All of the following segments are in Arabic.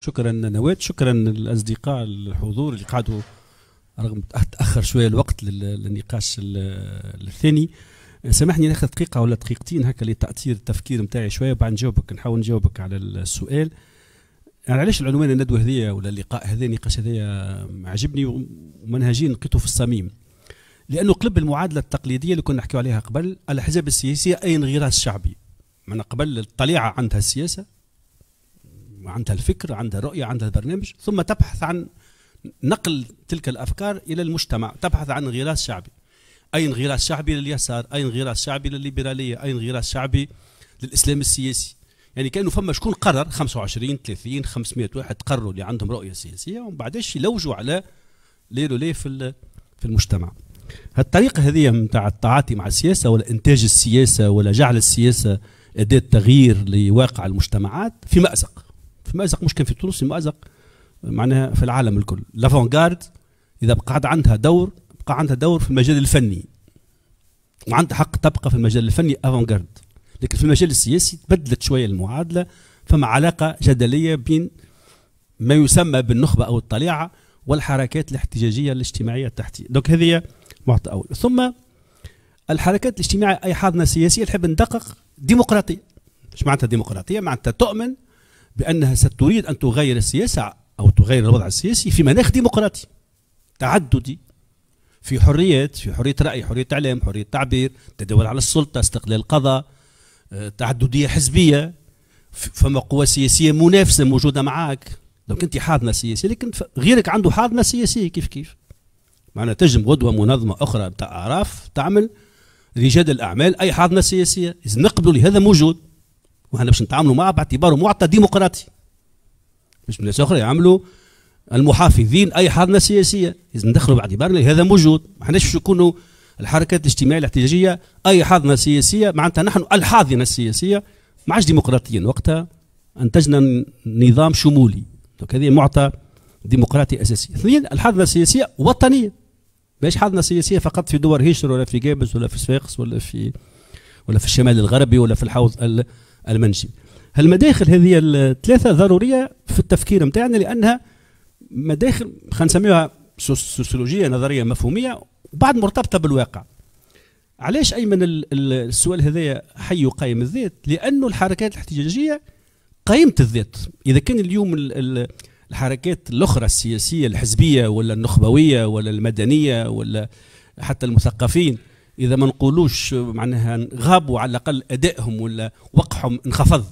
شكرا نوات شكرا للاصدقاء الحضور اللي قعدوا رغم تاخر شويه الوقت للنقاش الثاني سامحني ناخذ دقيقه ولا دقيقتين هكا لتاثير التفكير نتاعي شويه وبعد نجاوبك نحاول نجاوبك على السؤال يعني علاش العنوان الندوه هذيا ولا اللقاء هذا النقاش هذايا عجبني ومنهجيا لقيته في الصميم لانه قلب المعادله التقليديه اللي كنا نحكيو عليها قبل الاحزاب السياسيه اي انغراس شعبي من قبل الطليعه عندها السياسه عندها الفكر عندها رؤية عندها برنامج ثم تبحث عن نقل تلك الأفكار إلى المجتمع تبحث عن غراس شعبي أي انغلاس شعبي لليسار أي انغلاس شعبي للليبرالية أي انغلاس شعبي للإسلام السياسي يعني كانوا فما شكون قرر 25 30 500 واحد قرروا اللي عندهم رؤيه سياسيه ومن بعدش يلوجوا على ليلو ليه في في المجتمع هالطريقه هذه نتاع التعاطي مع السياسه ولا انتاج السياسه ولا جعل السياسه اداه تغيير لواقع المجتمعات في مازق في مأزق مش كان في تونس في مأزق معناها في العالم الكل لافونغارد اذا بقى عندها دور بقى عندها دور في المجال الفني وعندها حق تبقى في المجال الفني افونغارد لكن في المجال السياسي تبدلت شويه المعادله فما علاقه جدليه بين ما يسمى بالنخبه او الطليعه والحركات الاحتجاجيه الاجتماعيه التحتيه دونك هذه معطى اول ثم الحركات الاجتماعيه اي حاضنه سياسيه نحب ندقق ديمقراطيه ايش معناتها ديمقراطيه معناتها تؤمن بأنها ستريد أن تغير السياسة أو تغير الوضع السياسي في مناخ ديمقراطي تعددي في حريات في حرية رأي حرية تعليم حرية تعبير تداول على السلطة استقلال القضاء آه، تعددية حزبية فما قوى سياسية منافسة موجودة معك دونك أنت حاضنة سياسية لكن غيرك عنده حاضنة سياسية كيف كيف معنا تجم غدوة منظمة أخرى بتاع أعراف تعمل رجال الأعمال أي حاضنة سياسية إذا نقبلوا لهذا موجود وهنا باش نتعاملوا معه باعتباره معطى ديمقراطي باش من اخرى يعملوا المحافظين اي حاضنه سياسيه اذا ندخلوا باعتبار هذا موجود ما حناش باش يكونوا الحركات الاجتماعيه الاحتجاجيه اي حاضنه سياسيه معناتها نحن الحاضنه السياسيه ما عادش ديمقراطيا وقتها انتجنا نظام شمولي هذا هذه معطى ديمقراطي اساسي اثنين الحاضنه السياسيه وطنيه ماهيش حاضنه سياسيه فقط في دور هيشر ولا في جابس ولا في صفاقس ولا في ولا في الشمال الغربي ولا في الحوض المنشي هالمداخل هذه الثلاثه ضروريه في التفكير نتاعنا لانها مداخل خلينا نسميها سوسيولوجيه نظريه مفهوميه وبعد مرتبطه بالواقع علاش ايمن السؤال هذايا حي قائم الذات لانه الحركات الاحتجاجيه قائمه الذات اذا كان اليوم الحركات الاخرى السياسيه الحزبيه ولا النخبويه ولا المدنيه ولا حتى المثقفين اذا ما نقولوش معناها غابوا على الاقل ادائهم ولا وقعهم انخفض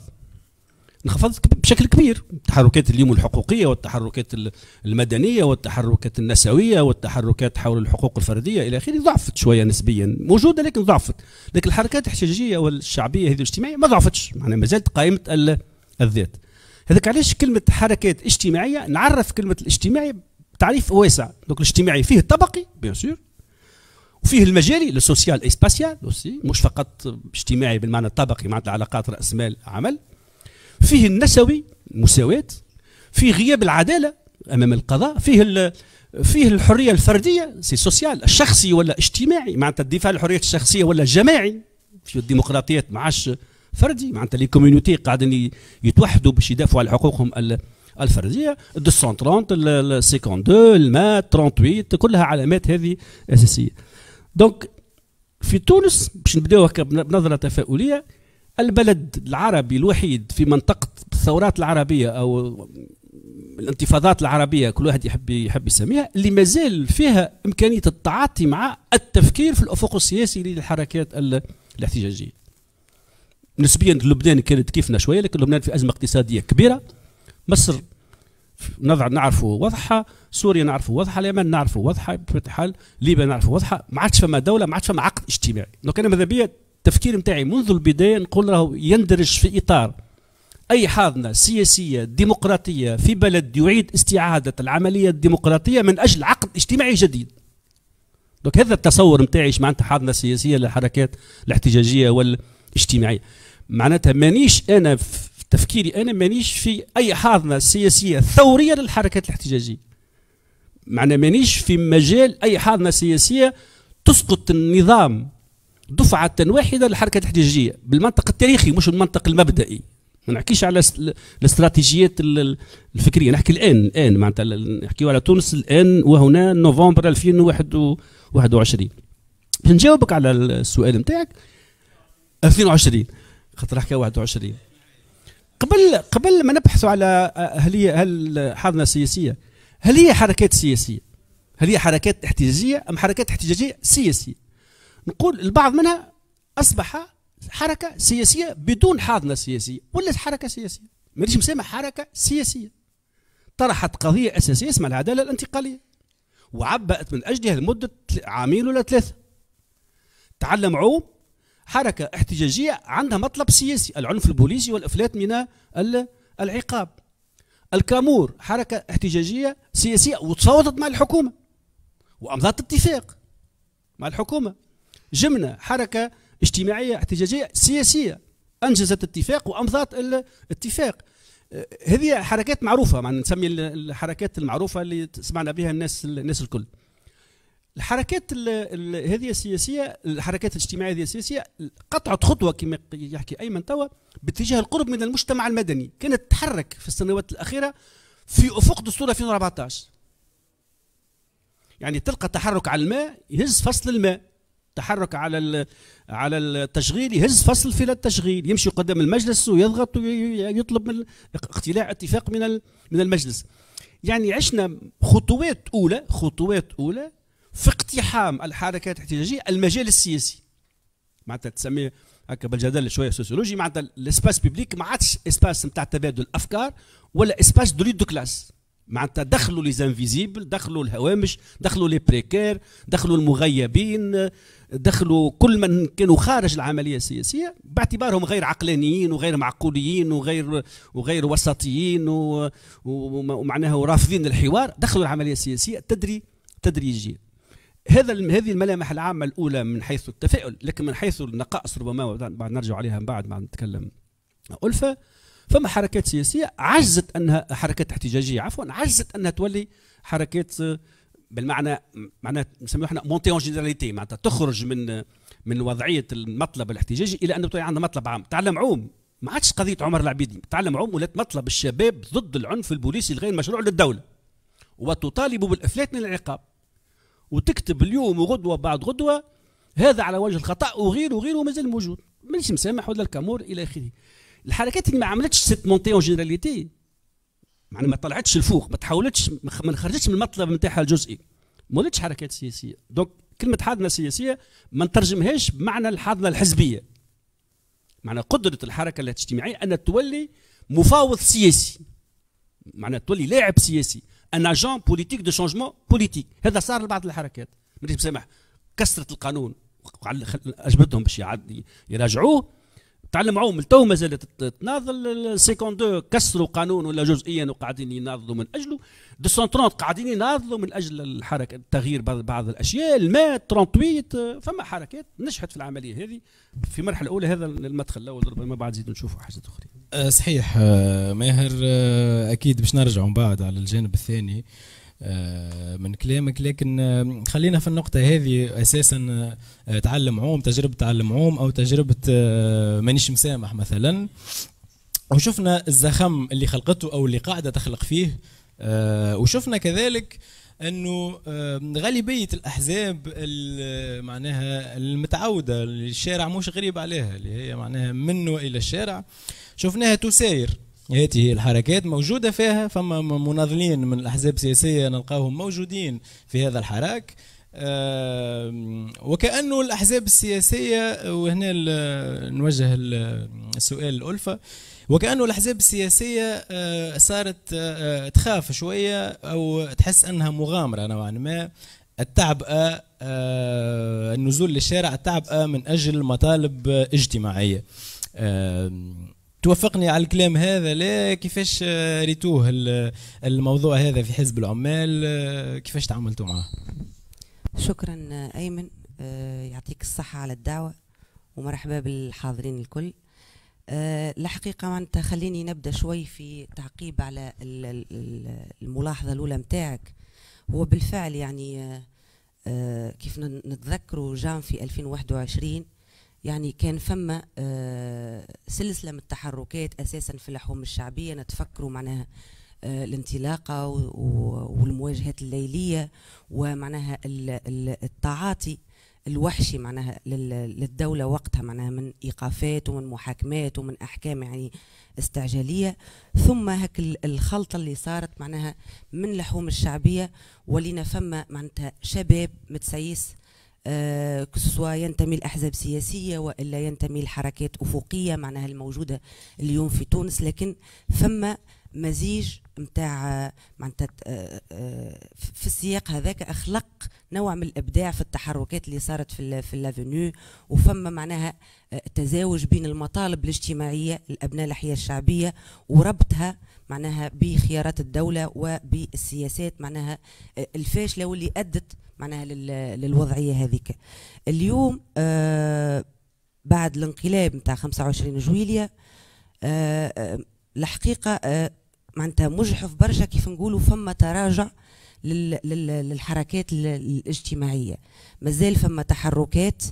انخفض بشكل كبير التحركات اليوم الحقوقيه والتحركات المدنيه والتحركات النسويه والتحركات حول الحقوق الفرديه الى اخره ضعفت شويه نسبيا موجوده لكن ضعفت لكن الحركات الاحتجاجيه والشعبيه هذه الاجتماعيه ما ضعفتش معناها ما زالت قائمه الذات هذاك علاش كلمه حركات اجتماعيه نعرف كلمه الاجتماعي تعريف واسع دوك الاجتماعي فيه الطبقي بيان سور فيه المجالي لو سوسيال اي سباسيال اوسي مش فقط اجتماعي بالمعنى الطبقي معناتها العلاقات راس مال عمل فيه النسوي المساواه فيه غياب العداله امام القضاء فيه فيه الحريه الفرديه سي سوسيال الشخصي ولا اجتماعي معناتها الدفاع عن الحرية الشخصيه ولا جماعي في الديمقراطيات ما عادش فردي معناتها لي كوميونيتي قاعدين يتوحدوا باش يدافعوا على حقوقهم الفرديه 230 52 الماء 38 كلها علامات هذه اساسيه دونك في تونس باش نبداو هكا بنظره تفاؤليه البلد العربي الوحيد في منطقه الثورات العربيه او الانتفاضات العربيه كل واحد يحب يحب يسميها اللي مازال فيها امكانيه التعاطي مع التفكير في الافق السياسي للحركات الاحتجاجيه. نسبيا لبنان كانت كيفنا شويه لكن لبنان في ازمه اقتصاديه كبيره مصر نضع نعرفوا واضحه سوريا نعرفوا واضحه اليمن نعرفوا واضحه بطبيعه الحال ليبيا نعرفوا واضحه ما عادش فما دوله ما عادش فما عقد اجتماعي دونك انا ماذا بيا التفكير نتاعي منذ البدايه نقول راه يندرج في اطار اي حاضنه سياسيه ديمقراطيه في بلد يعيد استعاده العمليه الديمقراطيه من اجل عقد اجتماعي جديد دونك هذا التصور نتاعي ايش معناتها حاضنه سياسيه للحركات الاحتجاجيه والاجتماعيه معناتها مانيش انا تفكيري انا مانيش في اي حاضنه سياسيه ثوريه للحركات الاحتجاجيه معنى مانيش في مجال اي حاضنه سياسيه تسقط النظام دفعه واحده للحركه الاحتجاجيه بالمنطق التاريخي مش المنطق المبدئي ما نحكيش على الاستراتيجيات الفكريه نحكي الان الان معناتها نحكيو على تونس الان وهنا نوفمبر 2021 نجاوبك على السؤال نتاعك 2020 خاطر نحكي 21 قبل قبل ما نبحث على آه، هل هي هل حاضنه سياسيه هل هي حركات سياسيه هل هي حركات احتجاجيه ام حركات احتجاجيه سياسيه نقول البعض منها اصبح حركه سياسيه بدون حاضنه سياسيه ولا حركه سياسيه مانيش مسمى حركه سياسيه طرحت قضيه اساسيه اسمها العداله الانتقاليه وعبأت من اجلها لمده عامين ولا ثلاثه تعلم عوم حركة احتجاجية عندها مطلب سياسي العنف البوليسي والإفلات من العقاب الكامور حركة احتجاجية سياسية وتصوتت مع الحكومة وأمضت اتفاق مع الحكومة جمنة حركة اجتماعية احتجاجية سياسية أنجزت اتفاق وأمضت الاتفاق هذه حركات معروفة معنا نسمي الحركات المعروفة اللي سمعنا بها الناس الناس الكل الحركات هذه السياسيه الحركات الاجتماعيه هذه السياسيه قطعت خطوه كما يحكي ايمن توا باتجاه القرب من المجتمع المدني كانت تتحرك في السنوات الاخيره في افق دستور 2014 يعني تلقى تحرك على الماء يهز فصل الماء تحرك على على التشغيل يهز فصل في التشغيل يمشي قدام المجلس ويضغط ويطلب من اقتلاع اتفاق من من المجلس يعني عشنا خطوات اولى خطوات اولى في اقتحام الحركات الاحتجاجيه المجال السياسي معناتها تسميه هكا بالجدل شويه سوسيولوجي معناتها الاسباس بيبليك ما عادش اسباس نتاع تبادل افكار ولا اسباس دو دو كلاس معناتها دخلوا لي زانفيزيبل دخلوا الهوامش دخلوا لي بريكير دخلوا المغيبين دخلوا كل من كانوا خارج العمليه السياسيه باعتبارهم غير عقلانيين وغير معقولين وغير وغير وسطيين ومعناها ورافضين الحوار دخلوا العمليه السياسيه تدري تدريجيا هذا هذه الملامح العامه الاولى من حيث التفاؤل لكن من حيث النقائص ربما بعد نرجع عليها من بعد ما نتكلم الفه فما حركات سياسيه عجزت انها حركات احتجاجيه عفوا عجزت انها تولي حركات آه، بالمعنى معناها نسميوها احنا مونتي اون جينيراليتي معناتها تخرج من من وضعيه المطلب الاحتجاجي الى انه عندنا مطلب عام تعلم عوم ما عادش قضيه عمر العبيدي تعلم عوم ولات مطلب الشباب ضد العنف البوليسي الغير مشروع للدوله وتطالب بالافلات من العقاب وتكتب اليوم وغدوه بعد غدوه هذا على وجه الخطا وغيره وغيره مازال موجود مانيش مسامح ولا الكامور الى اخره الحركات اللي ما عملتش سيت مونتي اون جينيراليتي معناها ما طلعتش الفوق ما تحاولتش ما خرجتش من المطلب نتاعها الجزئي ما ولاتش حركات سياسيه دونك كلمه حاضنه سياسيه ما نترجمهاش بمعنى الحاضنه الحزبيه معنى قدره الحركه الاجتماعيه ان تولي مفاوض سياسي معنى تولي لاعب سياسي ان اجون بوليتيك دو شونجمون بوليتيك هذا صار لبعض الحركات مانيش مسامح كسرت القانون اجبدهم باش يراجعوه تعلم عوم تو ما زالت تناضل سيكون دو كسروا قانون ولا جزئيا وقاعدين يناضلوا من اجله 230 قاعدين يناضلوا من اجل الحركه تغيير بعض الاشياء الماء 38 فما حركات نجحت في العمليه هذه في المرحله الاولى هذا المدخل الاول ربما بعد زيد نشوفوا حاجات اخرى. أه، صحيح أه، ماهر أه، اكيد باش نرجعوا من بعد على الجانب الثاني آه، من كلامك لكن آه، خلينا في النقطة هذه أساسا آه، تعلم عوم تجربة تعلم عوم أو تجربة مانيش مسامح مثلا وشفنا الزخم اللي خلقته أو اللي قاعدة تخلق فيه وشفنا كذلك انه غالبيه الاحزاب معناها المتعوده الشارع مش غريب عليها اللي هي معناها منه الى الشارع شفناها تساير هذه الحركات موجودة فيها فما مناضلين من الأحزاب السياسية نلقاهم موجودين في هذا الحراك وكأنه الأحزاب السياسية وهنا نوجه السؤال الألفة وكأنه الأحزاب السياسية آه، صارت آه، آه، تخاف شوية أو تحس أنها مغامرة نوعا ما التعبئة النزول للشارع التعبئة من أجل مطالب اجتماعية توافقني على الكلام هذا لا كيفاش آه، ريتوه الموضوع هذا في حزب العمال آه، كيفاش تعاملتوا معه شكرا آه، ايمن يعطيك الصحه على الدعوه ومرحبا بالحاضرين الكل الحقيقه معناتها خليني نبدا شوي في تعقيب على الملاحظه الاولى نتاعك هو بالفعل يعني كيف نتذكروا جان في 2021 يعني كان فما آه، سلسله من التحركات اساسا في الحوم الشعبيه نتفكروا معناها آه، الانطلاقه والمواجهات الليليه ومعناها التعاطي الوحشي معناها للدوله وقتها معناها من ايقافات ومن محاكمات ومن احكام يعني استعجاليه ثم هك الخلطه اللي صارت معناها من لحوم الشعبيه ولينا فما معناتها شباب متسيس كسوا آه، ينتمي لأحزاب سياسية وإلا ينتمي لحركات أفقية معناها الموجودة اليوم في تونس لكن فما مزيج نتاع معناتها آه، آه، في السياق هذاك اخلق نوع من الابداع في التحركات اللي صارت في في لافونيو وفما معناها تزاوج بين المطالب الاجتماعيه لابناء الحياه الشعبيه وربطها معناها بخيارات الدوله وبالسياسات معناها الفاشله واللي ادت معناها للوضعيه هذيك اليوم آه بعد الانقلاب نتاع 25 جويلية آه،, آه الحقيقة آه معناتها مجحف برشا كيف نقولوا فما تراجع للحركات الاجتماعية مازال فما تحركات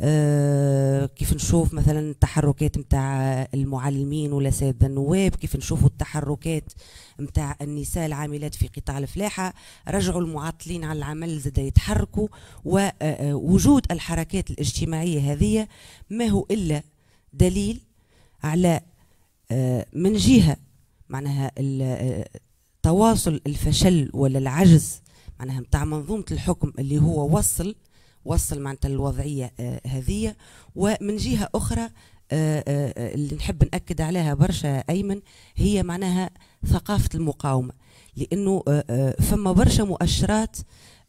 آه، كيف نشوف مثلا التحركات نتاع المعلمين ولا سيد النواب كيف نشوفوا التحركات نتاع النساء العاملات في قطاع الفلاحة رجعوا المعطلين عن العمل زاد يتحركوا ووجود آه، آه، الحركات الاجتماعية هذه ما هو إلا دليل على من جهة معناها التواصل الفشل ولا العجز معناها نتاع منظومة الحكم اللي هو وصل وصل معناتها الوضعيه آه، هذه ومن جهه اخرى آه، آه، اللي نحب ناكد عليها برشا ايمن هي معناها ثقافه المقاومه لانه فما برشا مؤشرات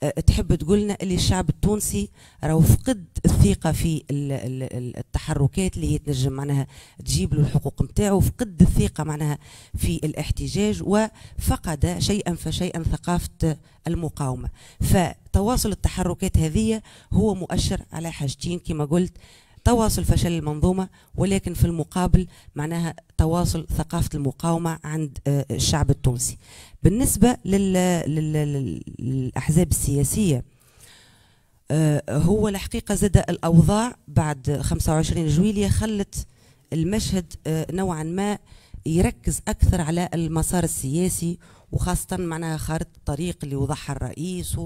أه، تحب تقول لنا اللي الشعب التونسي راهو فقد الثقه في التحركات اللي هي تنجم معناها تجيب له الحقوق نتاعو فقد الثقه معناها في الاحتجاج وفقد شيئا فشيئا ثقافه المقاومه فتواصل التحركات هذه هو مؤشر على حاجتين كما قلت تواصل فشل المنظومة ولكن في المقابل معناها تواصل ثقافة المقاومة عند أه، الشعب التونسي بالنسبة للأحزاب السياسية آه، هو الحقيقة زاد الأوضاع بعد 25 جويلية خلت المشهد آه، نوعا ما يركز أكثر على المسار السياسي وخاصة معناها خارطة الطريق اللي وضعها الرئيس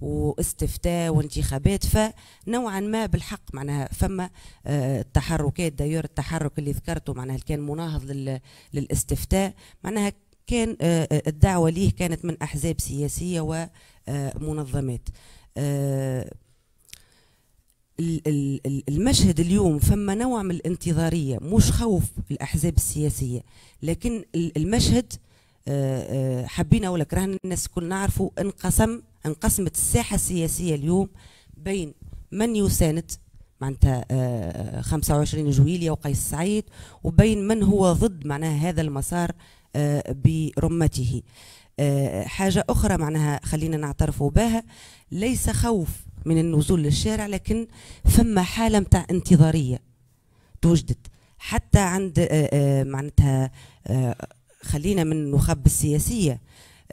واستفتاء وانتخابات فنوعا ما بالحق معناها فما آه، التحركات داير التحرك اللي ذكرته معناها اللي كان مناهض للاستفتاء معناها كان آه، آه، الدعوة ليه كانت من أحزاب سياسية ومنظمات آه، المشهد اليوم فما نوع من الانتظارية مش خوف الأحزاب السياسية لكن المشهد حبينا ولا كرهنا الناس الكل نعرفوا انقسم انقسمت الساحة السياسية اليوم بين من يساند معناتها 25 جويليا وقيس سعيد وبين من هو ضد معناها هذا المسار آه، برمته آه، حاجة أخرى معناها خلينا نعترفوا بها ليس خوف من النزول للشارع لكن فما حالة متاع انتظارية توجدت حتى عند آه، معناتها خلينا من النخب السياسية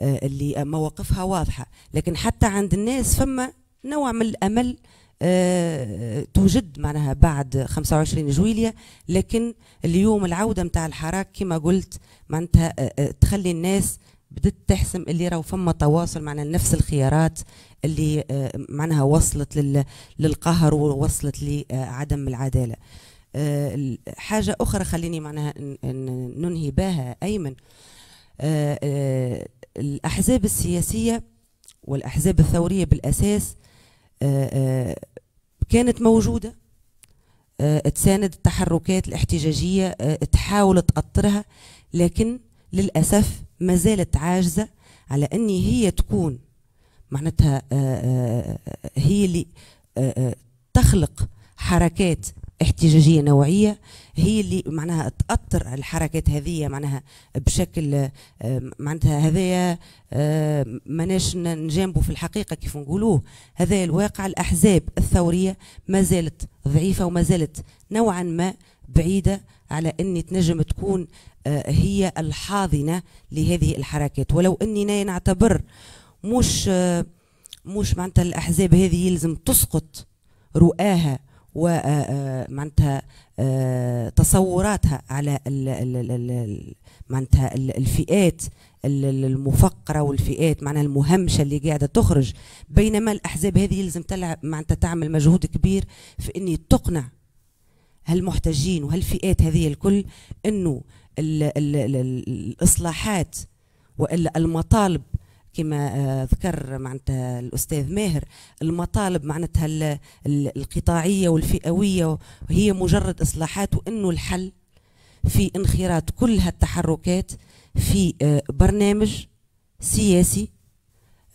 اللي مواقفها واضحة لكن حتى عند الناس فما نوع من الأمل آه، توجد معناها بعد 25 جويلية لكن اليوم العودة نتاع الحراك كما قلت معناتها آه، آه، تخلي الناس بدت تحسم اللي راهو فما تواصل معنا نفس الخيارات اللي معناها وصلت للقهر ووصلت لعدم العدالة حاجة أخرى خليني معناها ننهي بها أيمن الأحزاب السياسية والأحزاب الثورية بالأساس آه، آه، كانت موجودة آه، تساند التحركات الاحتجاجية تحاول تأطرها لكن للأسف ما زالت عاجزة على أن هي تكون معناتها هي اللي تخلق حركات احتجاجية نوعية هي اللي معناها تاثر الحركات هذه معناها بشكل آه، معناتها هذايا آه، ماناش نجامبو في الحقيقه كيف نقولوه هذا الواقع الاحزاب الثوريه ما زالت ضعيفه وما زالت نوعا ما بعيده على ان تنجم تكون آه، هي الحاضنه لهذه الحركات ولو اني نعتبر مش مش معناتها الاحزاب هذه يلزم تسقط رؤاها ومعناتها آه، تصوراتها على معناتها الفئات المفقره والفئات معناها المهمشه اللي قاعده تخرج بينما الاحزاب هذه يلزم تلعب معناتها تعمل مجهود كبير في اني تقنع هالمحتجين وهالفئات هذه الكل انه الاصلاحات والا المطالب كما آه، ذكر معناتها الاستاذ ماهر المطالب معناتها القطاعيه والفئويه هي مجرد اصلاحات وانه الحل في انخراط كل هالتحركات في آه، برنامج سياسي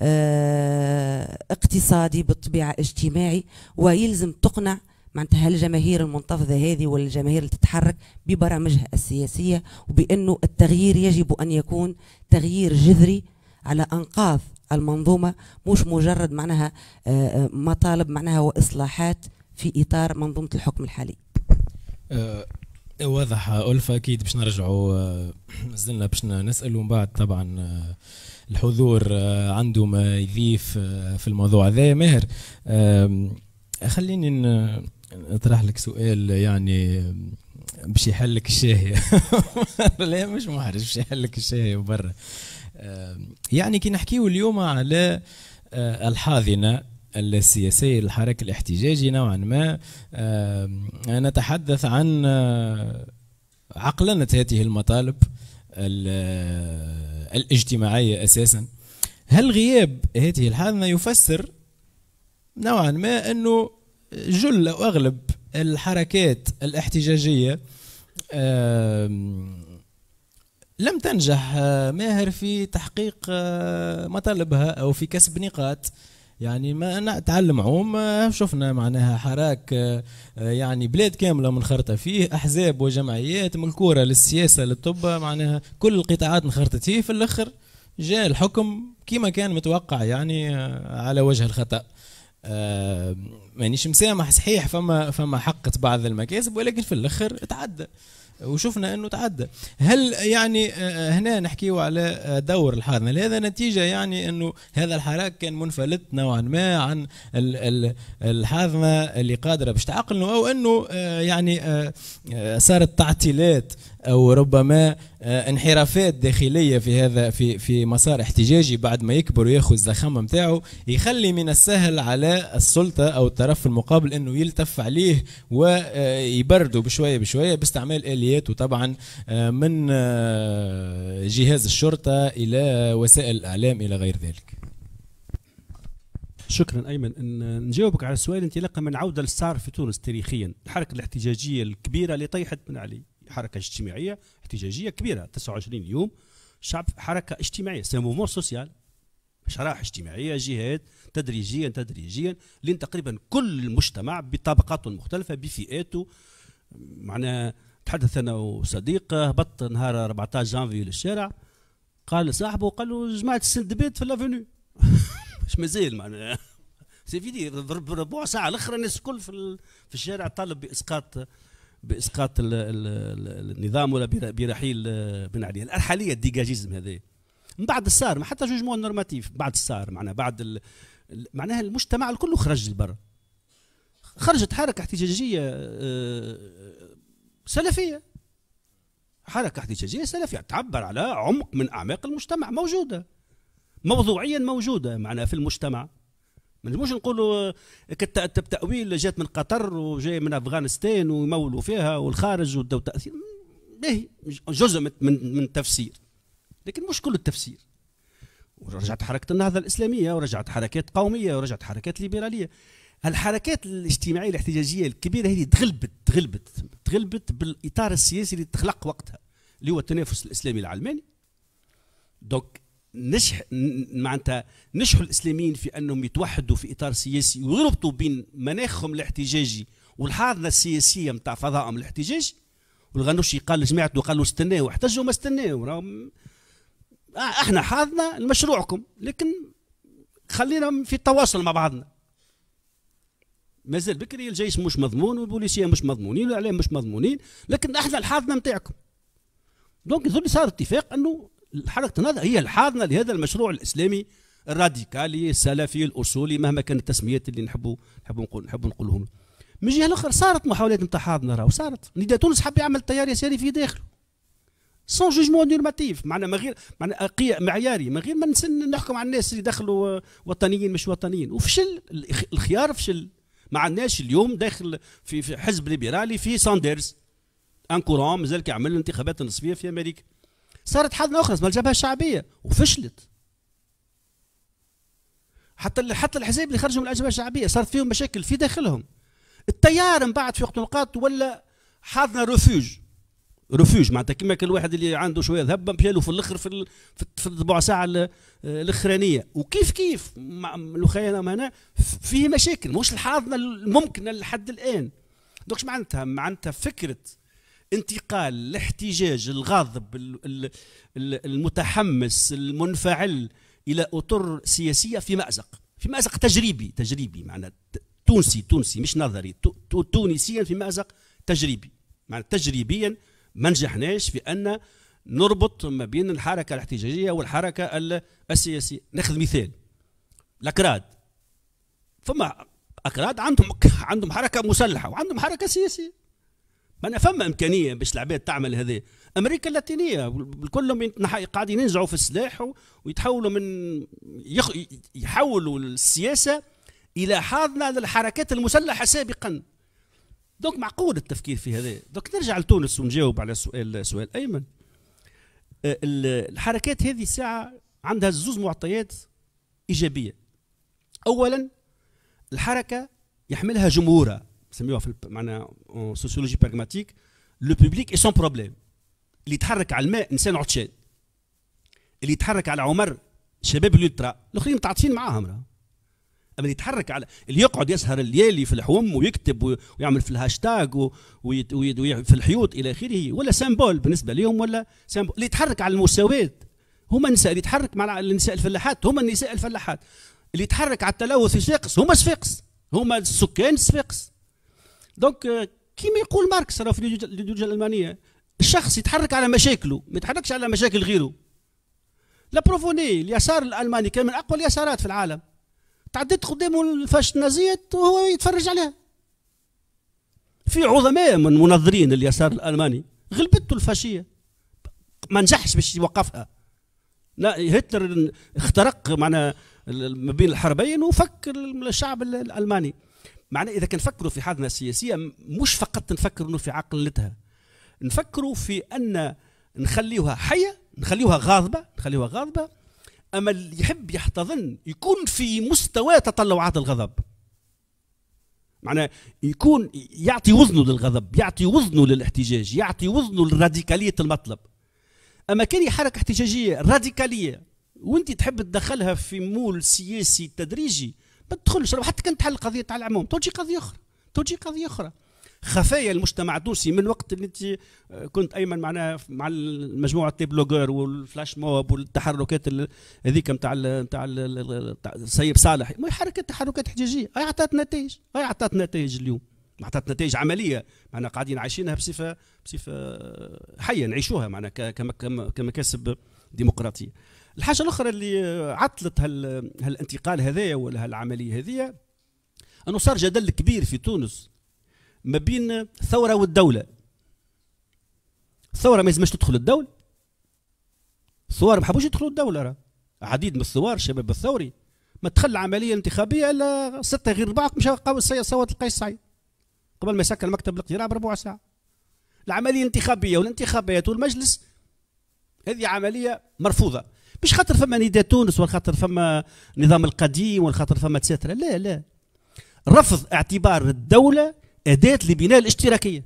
آه، اقتصادي بالطبيعه اجتماعي ويلزم تقنع معناتها الجماهير المنتفضه هذه والجماهير اللي تتحرك ببرامجها السياسيه وبانه التغيير يجب ان يكون تغيير جذري على انقاذ المنظومه مش مجرد معناها آه، آه، مطالب معناها واصلاحات في اطار منظومه الحكم الحالي آه، واضح ألفة أكيد باش نرجعوا مازلنا باش نسألوا من بعد طبعا الحضور عنده ما يضيف في الموضوع هذا ماهر خليني نطرح لك سؤال يعني باش يحلك الشاهي لا مش محرج باش يحلك الشاهي برا يعني كي نحكيو اليوم على آه، الحاضنة السياسية للحراك الاحتجاجي نوعا ما نتحدث عن آه، عقلنة هذه المطالب آه، الاجتماعية أساسا هل غياب هذه الحاضنة يفسر نوعا ما أنه جل أو أغلب الحركات الاحتجاجية لم تنجح آه، ماهر في تحقيق آه، مطالبها أو في كسب نقاط يعني ما عوم آه، شفنا معناها حراك يعني بلاد كاملة منخرطة فيه أحزاب وجمعيات من الكورة للسياسة للطب معناها كل القطاعات انخرطت فيه في الأخر جاء الحكم كما كان متوقع يعني على وجه الخطأ آه مانيش مسامح صحيح فما فما حقت بعض المكاسب ولكن في الاخر تعدى وشفنا انه تعدى هل يعني آه، آه، هنا نحكيو على آه، دور الحاضنه لهذا نتيجه يعني انه هذا الحراك كان منفلت نوعا ما عن الحاضنه اللي قادره باش تعقل او انه يعني صارت تعطيلات او ربما آه، انحرافات داخليه في هذا في في مسار احتجاجي بعد ما يكبر وياخذ الزخامه نتاعو يخلي من السهل على السلطه او الطرف المقابل انه يلتف عليه ويبرده آه، بشويه بشويه باستعمال اليات وطبعا آه، من جهاز الشرطه الى وسائل الاعلام الى غير ذلك. شكرا ايمن إن نجاوبك على السؤال انطلاقا من عوده للسار في تونس تاريخيا الحركه الاحتجاجيه الكبيره اللي طيحت من علي حركه اجتماعيه احتجاجيه كبيره 29 يوم شعب حركه اجتماعيه سي موفمون سوسيال شرائح اجتماعيه جهات تدريجيا تدريجيا لين تقريبا كل المجتمع بطبقاته المختلفه بفئاته معناها تحدث انا وصديق هبط نهار 14 جانفي للشارع قال لصاحبه قال له جماعه السندبات في لافوني مش مازال معناها سيفيدي ربع ساعه الاخرى الناس الكل في, في الشارع طالب باسقاط باسقاط النظام ولا برحيل آه، بن علي الارحاليه الديجاجيزم هذا من بعد السار ما حتى جوجمون نورماتيف بعد السار معناها بعد معناها المجتمع الكل خرج لبرا خرجت حركه احتجاجيه آه، سلفيه حركه احتجاجيه سلفيه تعبر على عمق من اعماق المجتمع موجوده موضوعيا موجوده معناها في المجتمع ما نجموش نقولوا التاويل جات من قطر وجاي من افغانستان ويمولوا فيها والخارج ودوا تاثير باهي جزء من من التفسير لكن مش كل التفسير ورجعت حركه النهضه الاسلاميه ورجعت حركات قوميه ورجعت حركات ليبراليه الحركات الاجتماعيه الاحتجاجيه الكبيره هذه تغلبت تغلبت تغلبت بالاطار السياسي اللي تخلق وقتها اللي هو التنافس الاسلامي العلماني دوك نشح معناتها نشحوا الاسلاميين في انهم يتوحدوا في اطار سياسي ويربطوا بين مناخهم الاحتجاجي والحاضنه السياسيه نتاع فضائهم الاحتجاج والغنوشي قال لجماعته قالوا استناوا احتجوا ما استناوا احنا حاضنه لمشروعكم لكن خلينا في التواصل مع بعضنا مازال بكري الجيش مش مضمون والبوليسيه مش مضمونين والاعلام مش مضمونين لكن احنا الحاضنه نتاعكم دونك صار اتفاق انه حركه النهضه هي الحاضنه لهذا المشروع الاسلامي الراديكالي السلفي الاصولي مهما كانت التسميات اللي نحبوا نحبوا نقول نحبوا نقولهم من جهه اخرى صارت محاولات نتاع حاضنه راهو صارت نداء تونس حب يعمل تيار يساري في داخله سون جوجمون نورماتيف معنا ما غير معنا معياري ما غير ما نحكم على الناس اللي دخلوا وطنيين مش وطنيين وفشل الخيار فشل ما عندناش اليوم داخل في, في حزب ليبرالي في ساندرز ان كورون مازال كيعمل انتخابات نصفيه في امريكا صارت حاضنة أخرى اسمها الجبهة الشعبية وفشلت حتى حتى الحزب اللي خرجوا من الجبهة الشعبية صارت فيهم مشاكل في داخلهم التيار من بعد في وقت نقاط ولا حاضنة رفوج رفوج معناتها كما كل واحد اللي عنده شويه ذهب مشى في الاخر في في الربع ساعه الاخرانيه وكيف كيف مع هنا فيه مشاكل مش الحاضنه الممكنه لحد الان دوكش معناتها معناتها فكره انتقال الاحتجاج الغاضب المتحمس المنفعل الى اطر سياسيه في مازق في مازق تجريبي تجريبي معنا تونسي تونسي مش نظري تونسيا في مازق تجريبي معنا تجريبيا ما نجحناش في ان نربط ما بين الحركه الاحتجاجيه والحركه السياسيه ناخذ مثال الاكراد فما اكراد عندهم عندهم حركه مسلحه وعندهم حركه سياسيه معناها فما امكانيه باش العباد تعمل هذا امريكا اللاتينيه الكل قاعدين ينزعوا في السلاح ويتحولوا من يخ... يحولوا السياسه الى حاضنه للحركات المسلحه سابقا دونك معقول التفكير في هذا دونك نرجع لتونس ونجاوب على سؤال سؤال ايمن أه، الحركات هذه الساعه عندها زوز معطيات ايجابيه اولا الحركه يحملها جمهورها بسميوها في معنا سوسيولوجي براغماتيك لو بوبليك اي سون بروبليم اللي يتحرك على الماء انسان عطشان اللي يتحرك على عمر شباب اليوترا الاخرين متعاطفين معاهم راه اما اللي يتحرك على اللي يقعد يسهر الليالي في الحوم ويكتب ويعمل في الهاشتاج ويت... وي... في الحيوط الى اخره ولا سامبول بالنسبه لهم ولا سامبول اللي يتحرك على المساواه هما النساء اللي يتحرك مع النساء الفلاحات هما النساء الفلاحات اللي يتحرك على التلوث في صفاقس هما صفاقس هما السكان صفاقس دونك euh, كيما يقول ماركس راه في الديولوجيا الألمانية الشخص يتحرك على مشاكله ما يتحركش على مشاكل غيره لا بروفوني اليسار الألماني كان من أقوى اليسارات في العالم تعديت قدامه الفاش النازية وهو يتفرج عليها في عظماء من منظرين اليسار الألماني غلبته الفاشية ما نجحش باش يوقفها لا هتلر اخترق معنا ما بين الحربين وفك الشعب الألماني معنى اذا كنفكروا في حاضنه سياسيه مش فقط نفكر انه في عقلتها نفكروا في ان نخليوها حيه نخليوها غاضبه نخليوها غاضبه اما اللي يحب يحتضن يكون في مستوى تطلعات الغضب معناه يكون يعطي وزنه للغضب يعطي وزنه للاحتجاج يعطي وزنه لراديكاليه المطلب اما كان حركه احتجاجيه راديكاليه وانت تحب تدخلها في مول سياسي تدريجي ما تدخلش حتى كان تحل القضيه تاع العموم توجي قضيه اخرى توجي قضيه اخرى خفايا المجتمع التونسي من وقت اللي انت آه، كنت ايمن معنا مع مجموعه تي بلوجر والفلاش موب والتحركات هذيك نتاع نتاع سيب صالح ما حركات تحركات احتجاجيه اعطت نتائج اعطت نتائج اليوم اعطت نتائج عمليه معنا قاعدين عايشينها بصفه بصفه حيه نعيشوها معنا كمكاسب ديمقراطيه الحاجه الاخرى اللي عطلت هال هالانتقال هذايا ولا هالعمليه هذيا انه صار جدل كبير في تونس ما بين الثوره والدوله الثوره ما يلزمش تدخل الدوله الثوار ما حبوش يدخلوا الدوله راه عديد من الثوار الشباب الثوري ما تخلى عمليه انتخابيه الا سته غير ربعك مشى صوت القيس سعيد قبل ما يسكر مكتب الاقتراع بربع ساعه العمليه الانتخابيه والانتخابات والمجلس هذه عمليه مرفوضه مش خاطر فما نداء تونس ولا خاطر فما نظام القديم ولا خاطر فما تساترة لا لا رفض اعتبار الدولة أداة لبناء الاشتراكية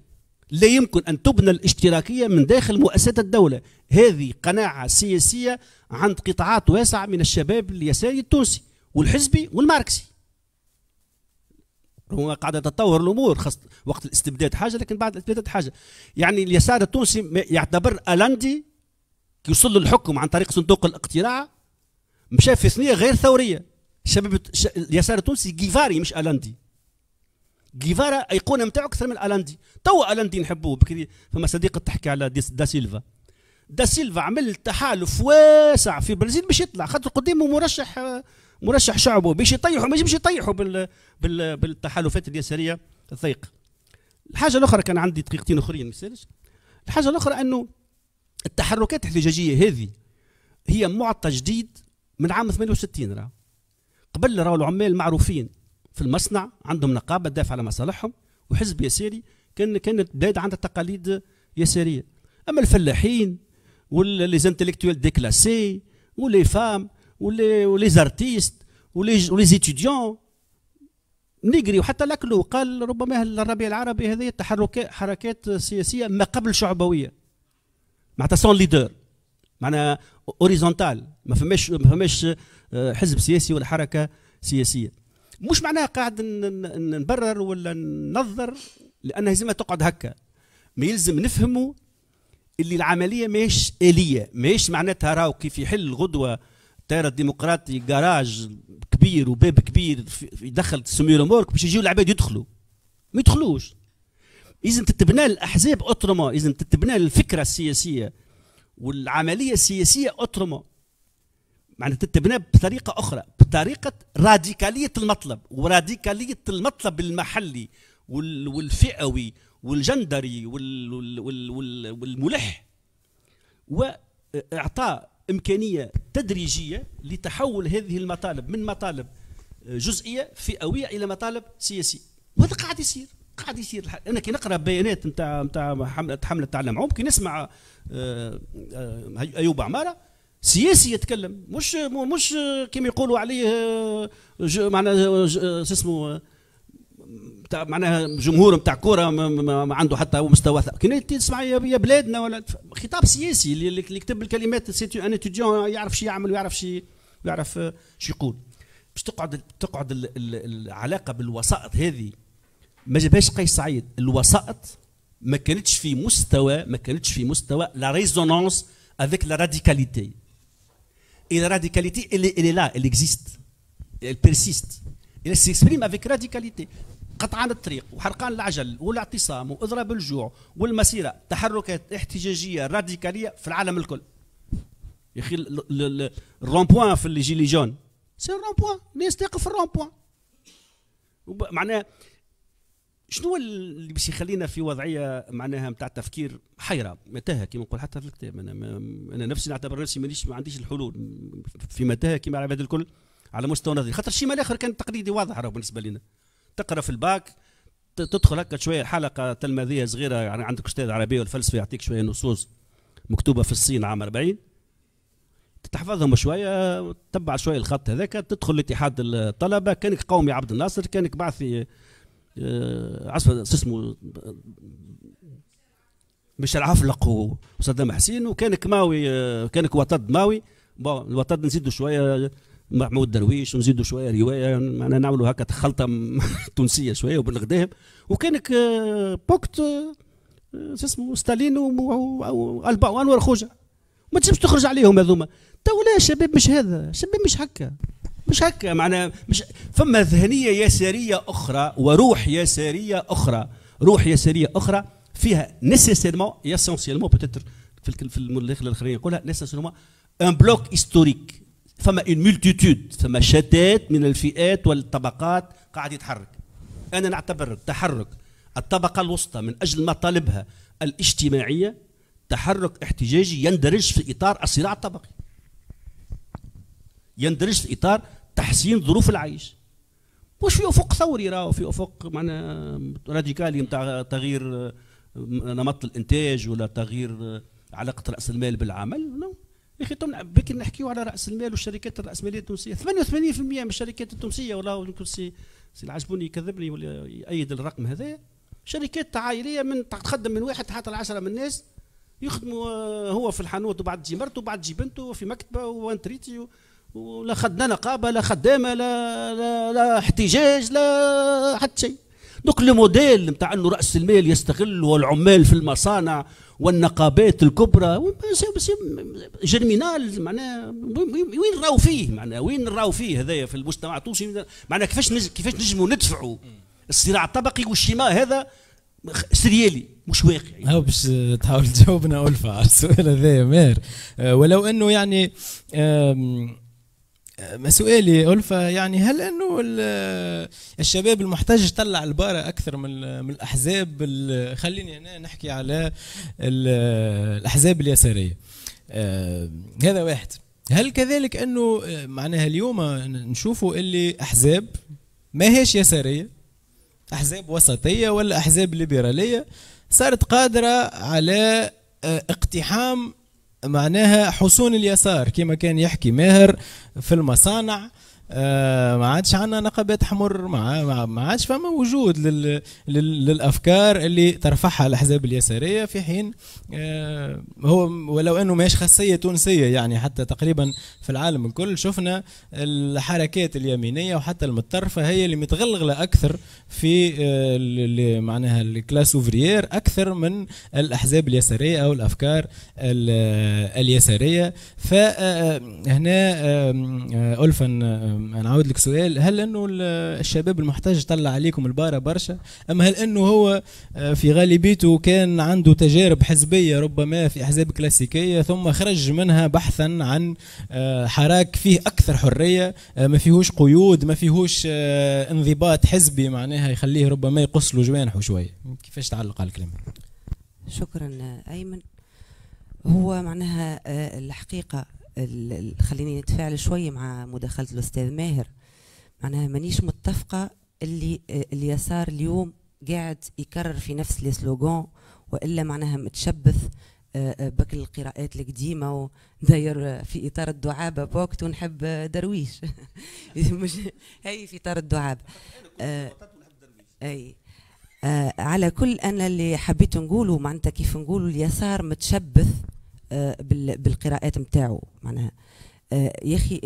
لا يمكن أن تبنى الاشتراكية من داخل مؤسسات الدولة هذه قناعة سياسية عند قطاعات واسعة من الشباب اليساري التونسي والحزبي والماركسي هو قاعده تتطور الامور خاصة وقت الاستبداد حاجه لكن بعد الاستبداد حاجه يعني اليسار التونسي يعتبر ألاندي كي وصل للحكم عن طريق صندوق الاقتراع مشى في ثنيه غير ثوريه شباب اليسار التونسي جيفاري مش الاندي جيفارا ايقونه نتاعو اكثر من الاندي تو الاندي نحبوه بكري فما صديقه تحكي على دا سيلفا دا سيلفا عمل تحالف واسع في البرازيل باش يطلع خاطر قدامه مرشح مرشح شعبه باش يطيحوا ما يجمش يطيحوا بال بال بالتحالفات اليساريه الثيقه الحاجه الاخرى كان عندي دقيقتين اخرين ما الحاجه الاخرى انه التحركات الاحتجاجيه هذه هي معطى جديد من عام 68 راه قبل راهو العمال معروفين في المصنع عندهم نقابه تدافع على مصالحهم وحزب يساري كان كانت بلاد عندها تقاليد يساريه اما الفلاحين ولي زانتيليكتويل ديكلاسي ولي فام ولي ولي زارتيست ولي ولي زيتيديون نيجري وحتى لاكلو قال ربما الربيع العربي هذه تحركات حركات سياسيه ما قبل شعبويه معناتها سون ليدر معناها اوريزونتال ما فماش ما فماش آه، حزب سياسي ولا حركه سياسيه مش معناها قاعد نبرر ولا ننظر لانها لازمها تقعد هكا ما يلزم نفهموا اللي العمليه ماهيش اليه ماهيش معناتها راهو كيف يحل غدوه التيار الديمقراطي جراج كبير وباب كبير يدخل سمير مورك باش يجيو العباد يدخلوا ما يدخلوش لازم تتبنى الاحزاب اوتروما لازم تتبنى الفكره السياسيه والعمليه السياسيه اوتروما معناتها تتبنى بطريقه اخرى بطريقه راديكاليه المطلب وراديكاليه المطلب المحلي والفئوي والجندري والملح واعطاء امكانيه تدريجيه لتحول هذه المطالب من مطالب جزئيه فئويه الى مطالب سياسيه وهذا قاعد يصير قاعد يصير الحال انا كي نقرا بيانات نتاع نتاع حمله حمله تاع العموم كي نسمع آه، آه، ايوب عماره سياسي يتكلم مش مش كيما يقولوا عليه آه، معناها شو اسمه بتاع معناها جمهور نتاع كوره ما, عنده حتى مستوى كي تسمع يا بلادنا ولا خطاب سياسي اللي يكتب الكلمات سيتي ان اتيديون يعرف شو يعمل ويعرف شو يعرف شو يقول باش تقعد تقعد العلاقه بالوسائط هذه ما جابهاش قيس سعيد الوسائط ما كانتش في مستوى ما كانتش في مستوى لا ريزونونس افيك لا راديكاليتي اي لا راديكاليتي اللي اللي لا اللي اكزيست اللي بيرسيست اللي سيكسبريم افيك راديكاليتي قطعان الطريق وحرقان العجل والاعتصام واضراب الجوع والمسيره تحركات احتجاجيه راديكاليه في العالم الكل يا اخي الرون بوان في الجيلي جون سي الرون بوان الناس تقف في الرون بوان معناه شنو اللي باش يخلينا في وضعيه معناها نتاع تفكير حيره متاهه كما نقول حتى في الكتاب انا انا نفسي نعتبر نفسي مانيش ما عنديش الحلول في متاهه كما العباد الكل على مستوى نظري خاطر الشيء الاخر كان تقليدي واضح راه بالنسبه لنا تقرا في الباك تدخل هكا شويه حلقه تلمذيه صغيره يعني عندك استاذ عربي والفلسفه يعطيك شويه نصوص مكتوبه في الصين عام 40 تحفظهم شويه تتبع شويه الخط هذاك تدخل لاتحاد الطلبه كانك قومي عبد الناصر كانك بعثي آه، عصفه اسمه مش العفلق وصدام حسين وكان كماوي آه، كان وطد ماوي بون الوطد نزيدوا شويه محمود درويش ونزيدوا شويه روايه معناها نعملوا هكا خلطه تونسيه شويه وبالقدام وكانك آه، بوكت شو اسمه ستالين والبا وانور خوجه ما تجمش تخرج عليهم هذوما تو لا الشباب مش هذا الشباب مش هكا مش هكا معناها مش فما ذهنيه يساريه اخرى وروح يساريه اخرى روح يساريه اخرى فيها نيسيسيرمون اسونسيلمون بوتيتر في في المداخله الاخرين يقولها نيسيسيرمون ان بلوك هيستوريك فما اون مولتيتود فما شتات من الفئات والطبقات قاعد يتحرك انا نعتبر تحرك الطبقه الوسطى من اجل مطالبها الاجتماعيه تحرك احتجاجي يندرج في اطار الصراع الطبقي يندرج في اطار تحسين ظروف العيش مش في افق ثوري راهو في افق معنا راديكالي نتاع تغيير آه، نمط الانتاج ولا تغيير آه، علاقه راس المال بالعمل يا اخي بك نحكيو على راس المال والشركات الراسماليه التونسيه 88% من الشركات التونسيه ولا يمكن سي سي العجبوني يكذبني ولا يأيد الرقم هذا شركات عائليه من تخدم من واحد حتى العشره من الناس يخدموا آه، هو في الحانوت وبعد تجي مرته وبعد تجي بنته في مكتبه وانتريتي ولا خدنا نقابه لا خدامه لا لا, لا احتجاج لا حتى شيء دوك الموديل نتاع انه راس المال يستغل والعمال في المصانع والنقابات الكبرى جرمينال معناه وين راو فيه معناه وين راو فيه هذايا في المجتمع التونسي معناه كيفاش نج كيفاش نجموا ندفعوا الصراع الطبقي والشماء هذا سريالي مش واقعي هاو باش تحاول تجاوبنا الفا على السؤال هذايا ماهر آه، ولو انه يعني سؤالي ألفة يعني هل أنه الشباب المحتاج طلع البارة أكثر من من الأحزاب خليني أنا نحكي على الأحزاب اليسارية آه، هذا واحد هل كذلك أنه آه، معناها اليوم نشوفوا اللي أحزاب ما هيش يسارية أحزاب وسطية ولا أحزاب ليبرالية صارت قادرة على آه، اقتحام معناها حصون اليسار كما كان يحكي ماهر في المصانع آه، ما عادش عندنا نقبات حمر ما, ما عادش فما وجود لل لل للافكار اللي ترفعها الاحزاب اليساريه في حين آه هو ولو انه ماهيش خاصيه تونسيه يعني حتى تقريبا في العالم الكل شفنا الحركات اليمينيه وحتى المتطرفه هي اللي متغلغله اكثر في آه اللي معناها الكلاس اوفريير اكثر من الاحزاب اليساريه او الافكار اليساريه فهنا آه، آه، الفن نعاود لك سؤال هل انه الشباب المحتج طلع عليكم البارة برشا اما هل انه هو أه، في غالبيته كان عنده تجارب حزبية ربما في احزاب كلاسيكية ثم خرج منها بحثا عن أه، حراك فيه اكثر حرية أه، ما فيهوش قيود ما فيهوش انضباط حزبي معناها يخليه ربما يقص له جوانحه شوية كيفاش تعلق على الكلام شكرا ايمن هو معناها الحقيقه خليني نتفاعل شويه مع مداخله الاستاذ ماهر معناها مانيش متفقه اللي اليسار اليوم قاعد يكرر في نفس السلوغون والا معناها متشبث آه، آه، بك القراءات القديمة وداير في إطار الدعابة بوقت ونحب درويش مش هي في إطار الدعابة آه، أي على كل أنا اللي حبيت نقوله معناتها كيف نقولوا اليسار متشبث آه، بالقراءات نتاعو معناها آه، يا اخي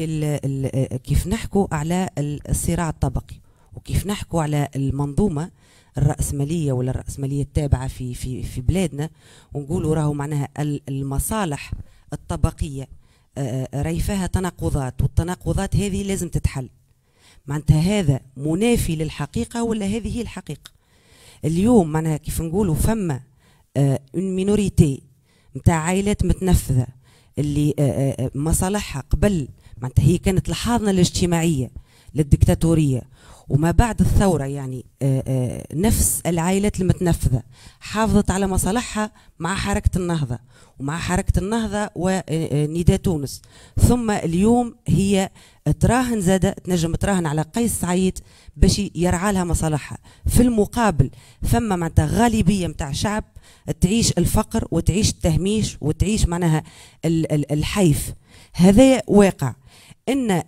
كيف نحكوا على الصراع الطبقي وكيف نحكوا على المنظومه الرأسمالية ولا الرأسمالية التابعة في في في بلادنا ونقولوا راهو معناها المصالح الطبقية آه، راهي فيها تناقضات والتناقضات هذه لازم تتحل معناتها هذا منافي للحقيقة ولا هذه هي الحقيقة اليوم معناها كيف نقولوا فما اون مينوريتي نتاع عائلات متنفذه اللي مصالحها قبل معناتها هي كانت الحاضنه الاجتماعيه للديكتاتوريه وما بعد الثورة يعني آه، آه، نفس العائلات المتنفذة حافظت على مصالحها مع حركة النهضة ومع حركة النهضة ونداء آه، تونس ثم اليوم هي تراهن زادة تنجم تراهن على قيس سعيد باش يرعى لها مصالحها في المقابل فما معناتها غالبية متاع شعب تعيش الفقر وتعيش التهميش وتعيش معناها الحيف هذا واقع ان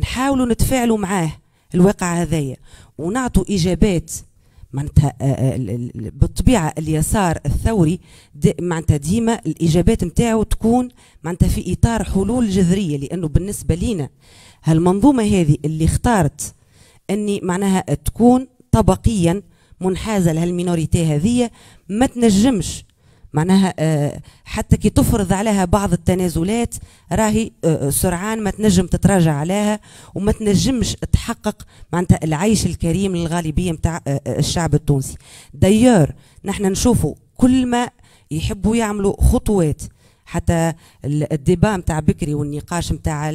نحاولوا نتفاعلوا معاه الواقع هذايا ونعطوا اجابات معناتها آه، آه، بالطبيعه اليسار الثوري معناتها ديما الاجابات نتاعو تكون معناتها في اطار حلول جذريه لانه بالنسبه لينا هالمنظومه هذه اللي اختارت اني معناها تكون طبقيا منحازه لهالمينوريتي هذه ما تنجمش معناها آه، حتى كي تفرض عليها بعض التنازلات راهي آه، سرعان ما تنجم تتراجع عليها وما تنجمش تحقق معناتها العيش الكريم للغالبيه نتاع آه، الشعب التونسي دايور نحن نشوفوا كل ما يحبوا يعملوا خطوات حتى الديبا نتاع بكري والنقاش نتاع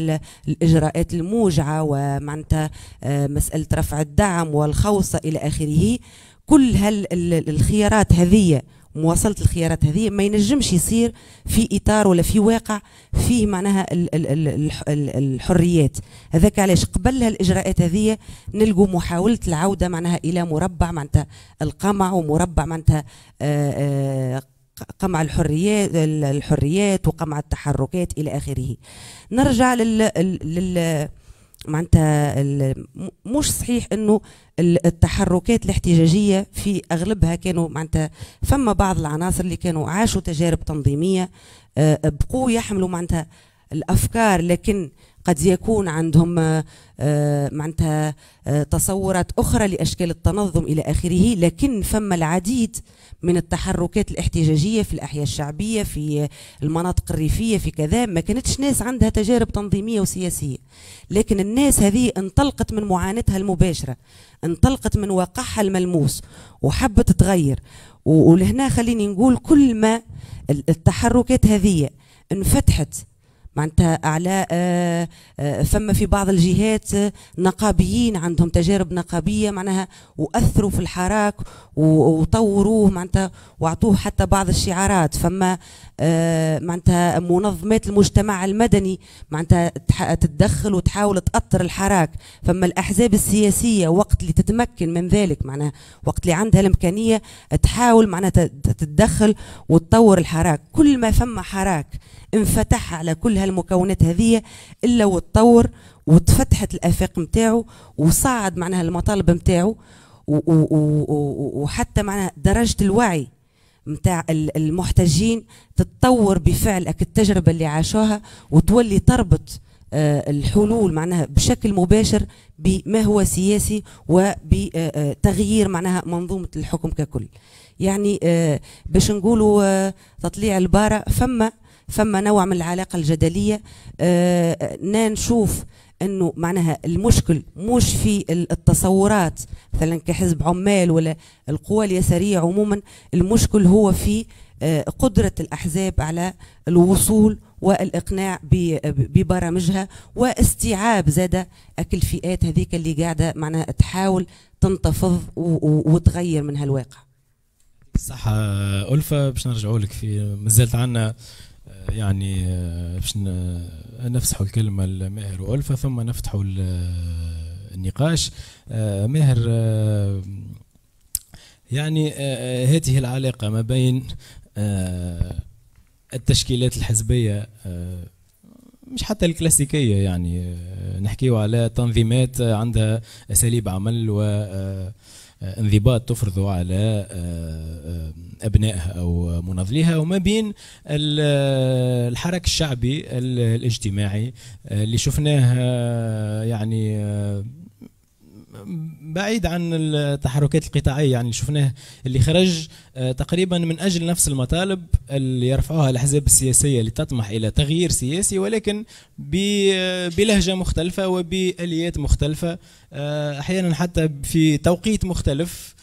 الاجراءات الموجعه ومعناتها مساله رفع الدعم والخوصه الى اخره كل هالخيارات هذه مواصله الخيارات هذه ما ينجمش يصير في اطار ولا في واقع فيه معناها الحريات هذاك علاش قبل هالاجراءات هذه نلقوا محاوله العوده معناها الى مربع معناتها القمع ومربع معناتها آه، آه، قمع الحريات الحريات وقمع التحركات الى اخره نرجع لل, لل معناتها مش صحيح انه التحركات الاحتجاجيه في اغلبها كانوا معناتها فما بعض العناصر اللي كانوا عاشوا تجارب تنظيميه آه، بقوا يحملوا معناتها الافكار لكن قد يكون عندهم آه، آه، معناتها تصورات اخرى لاشكال التنظم الى اخره لكن فما العديد من التحركات الاحتجاجيه في الاحياء الشعبيه في المناطق الريفيه في كذا ما كانتش ناس عندها تجارب تنظيميه وسياسيه لكن الناس هذه انطلقت من معاناتها المباشرة انطلقت من واقعها الملموس وحبت تغير ولهنا خليني نقول كل ما التحركات هذه انفتحت معناتها على آه، آه، فما في بعض الجهات نقابيين عندهم تجارب نقابيه معناها واثروا في الحراك وطوروه معناتها واعطوه حتى بعض الشعارات فما آه، معناتها منظمات المجتمع المدني معناتها تتدخل وتحاول تأطر الحراك فما الأحزاب السياسية وقت اللي تتمكن من ذلك معناها وقت اللي عندها الإمكانية تحاول معناتها تتدخل وتطور الحراك كل ما فما حراك انفتح على كل هالمكونات هذه إلا وتطور وتفتحت الآفاق متاعه وصعد معناها المطالب متاعه وحتى معناها درجة الوعي متاع المحتاجين تتطور بفعلك التجربة اللي عاشوها وتولي تربط آه، الحلول معناها بشكل مباشر بما هو سياسي وبتغيير آه، آه، معناها منظومة الحكم ككل يعني باش نقولوا تطليع البارة فما فما نوع من العلاقة الجدلية نشوف انه معناها المشكل مش في التصورات مثلا كحزب عمال ولا القوى اليساريه عموما المشكل هو في آه، قدره الاحزاب على الوصول والاقناع ببرامجها واستيعاب زاد الفئات هذيك اللي قاعده معناها تحاول تنتفض وتغير من هالواقع صح ألفة باش نرجعوا لك في مازالت عندنا يعني آه، باش آه، نفسحوا الكلمة لماهر وألفة ثم نفتحوا آه، النقاش ماهر يعني هذه العلاقة ما بين التشكيلات الحزبية مش حتى الكلاسيكية يعني نحكيه على تنظيمات عندها أساليب عمل و آه، انضباط تفرضه على آه، آه، ابنائها او مناضليها وما بين الحراك الشعبي الاجتماعي اللي شفناه يعني بعيد عن التحركات القطاعيه يعني شفناه اللي خرج آه، تقريبا من اجل نفس المطالب اللي يرفعوها الاحزاب السياسيه اللي تطمح الى تغيير سياسي ولكن آه، بلهجه مختلفه وباليات مختلفه آه، احيانا حتى في توقيت مختلف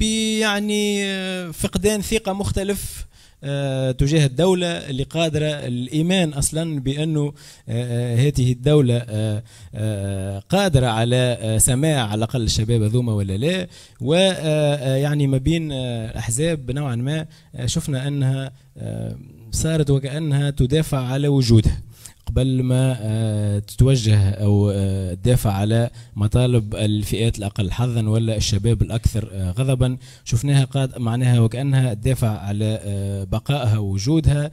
بيعني فقدان ثقه مختلف آه، تجاه الدولة اللي قادرة الإيمان أصلا بأنه آه، آه، هذه الدولة قادرة على سماع على الأقل الشباب هذوما ولا لا ويعني ما بين الأحزاب نوعا ما شفنا أنها صارت وكأنها تدافع على وجودها قبل ما آه، تتوجه او آه، تدافع على مطالب الفئات الاقل حظا ولا الشباب الاكثر آه، غضبا شفناها قاد معناها وكانها تدافع على بقائها ووجودها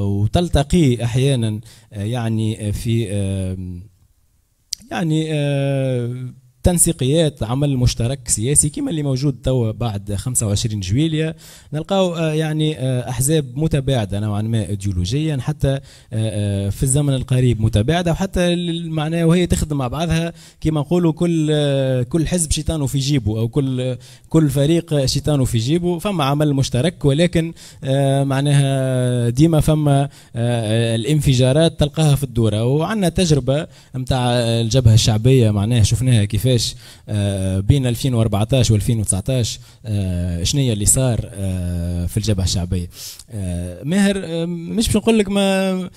وتلتقي احيانا يعني في يعني تنسيقيات عمل مشترك سياسي كما اللي موجود توا بعد 25 جويليا نلقاو آه، يعني آه، احزاب متباعده نوعا ما ايديولوجيا حتى آه، في الزمن القريب متباعده وحتى المعنى وهي تخدم مع بعضها كما نقولوا كل كل حزب شيطانه في جيبه او كل كل فريق شيطانه في جيبه فما عمل مشترك ولكن معناها ديما فما الانفجارات تلقاها في الدوره وعندنا تجربه نتاع الجبهه الشعبيه معناها شفناها كيفاش قداش آه، بين 2014 و2019 آه، شنو اللي صار آه، في الجبهه الشعبيه ماهر مش باش نقول لك ما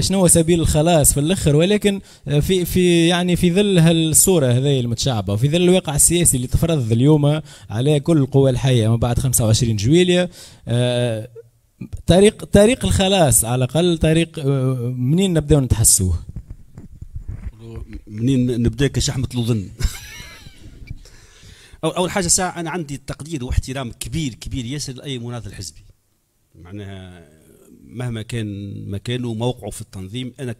شنو هو سبيل الخلاص في الاخر ولكن في في يعني في ظل هالصوره هذه المتشعبه وفي ظل الواقع السياسي اللي تفرض اليوم على كل القوى الحيه ما بعد 25 جويليه طريق طريق الخلاص على الاقل طريق منين نبداو نتحسوه منين نبدا كشحمه الظن اول حاجه ساعه انا عندي تقدير واحترام كبير كبير ياسر لاي مناضل حزبي معناها مهما كان مكانه وموقعه في التنظيم انا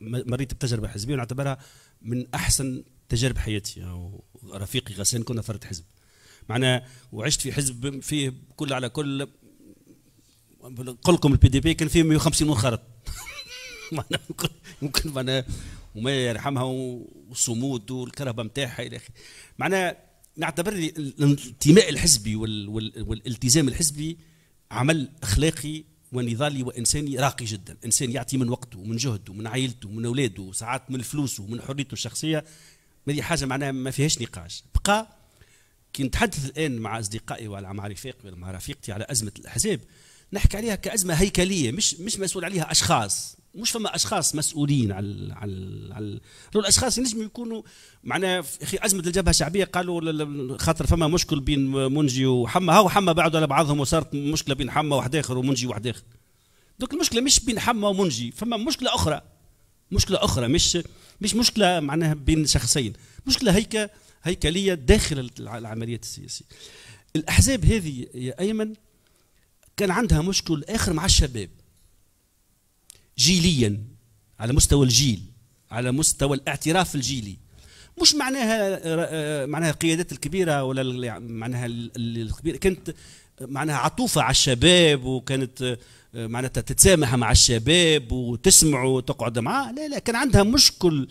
مريت بتجربه حزبيه ونعتبرها من احسن تجارب حياتي أو رفيقي غسان كنا فرد حزب معناها وعشت في حزب فيه كل على كل نقول لكم البي دي بي كان فيه 150 منخرط معناها ممكن معناها وما يرحمها والصمود والكرهبه نتاعها الى اخره معناها نعتبر الانتماء الحزبي والالتزام الحزبي عمل اخلاقي ونضالي وانساني راقي جدا، انسان يعطي من وقته ومن جهده ومن عائلته ومن اولاده وساعات من فلوسه ومن حريته الشخصيه هذه حاجه معناها ما فيهاش نقاش، بقى كي نتحدث الان مع اصدقائي ولا مع رفاقي ولا مع رفيقتي على ازمه الاحزاب نحكي عليها كازمه هيكليه مش مش مسؤول عليها اشخاص مش فما اشخاص مسؤولين على على على دول الاشخاص ينجموا يكونوا معناها في ازمه الجبهه الشعبيه قالوا خاطر فما مشكل بين منجي وحما هاو حما بعدوا على بعضهم وصارت مشكله بين حما واحد اخر ومنجي واحد اخر دوك المشكله مش بين حما ومنجي فما مشكله اخرى مشكله اخرى مش مش مشكله معناها بين شخصين مشكله هيك هيكليه داخل العمليات السياسيه الاحزاب هذه يا ايمن كان عندها مشكل اخر مع الشباب جيليا على مستوى الجيل على مستوى الاعتراف الجيلي مش معناها آه، معناها القيادات الكبيره ولا يعني معناها الكبيره كانت معناها عطوفه على الشباب وكانت آه، معناتها تتسامح مع الشباب وتسمع وتقعد معاه لا لا كان عندها مشكل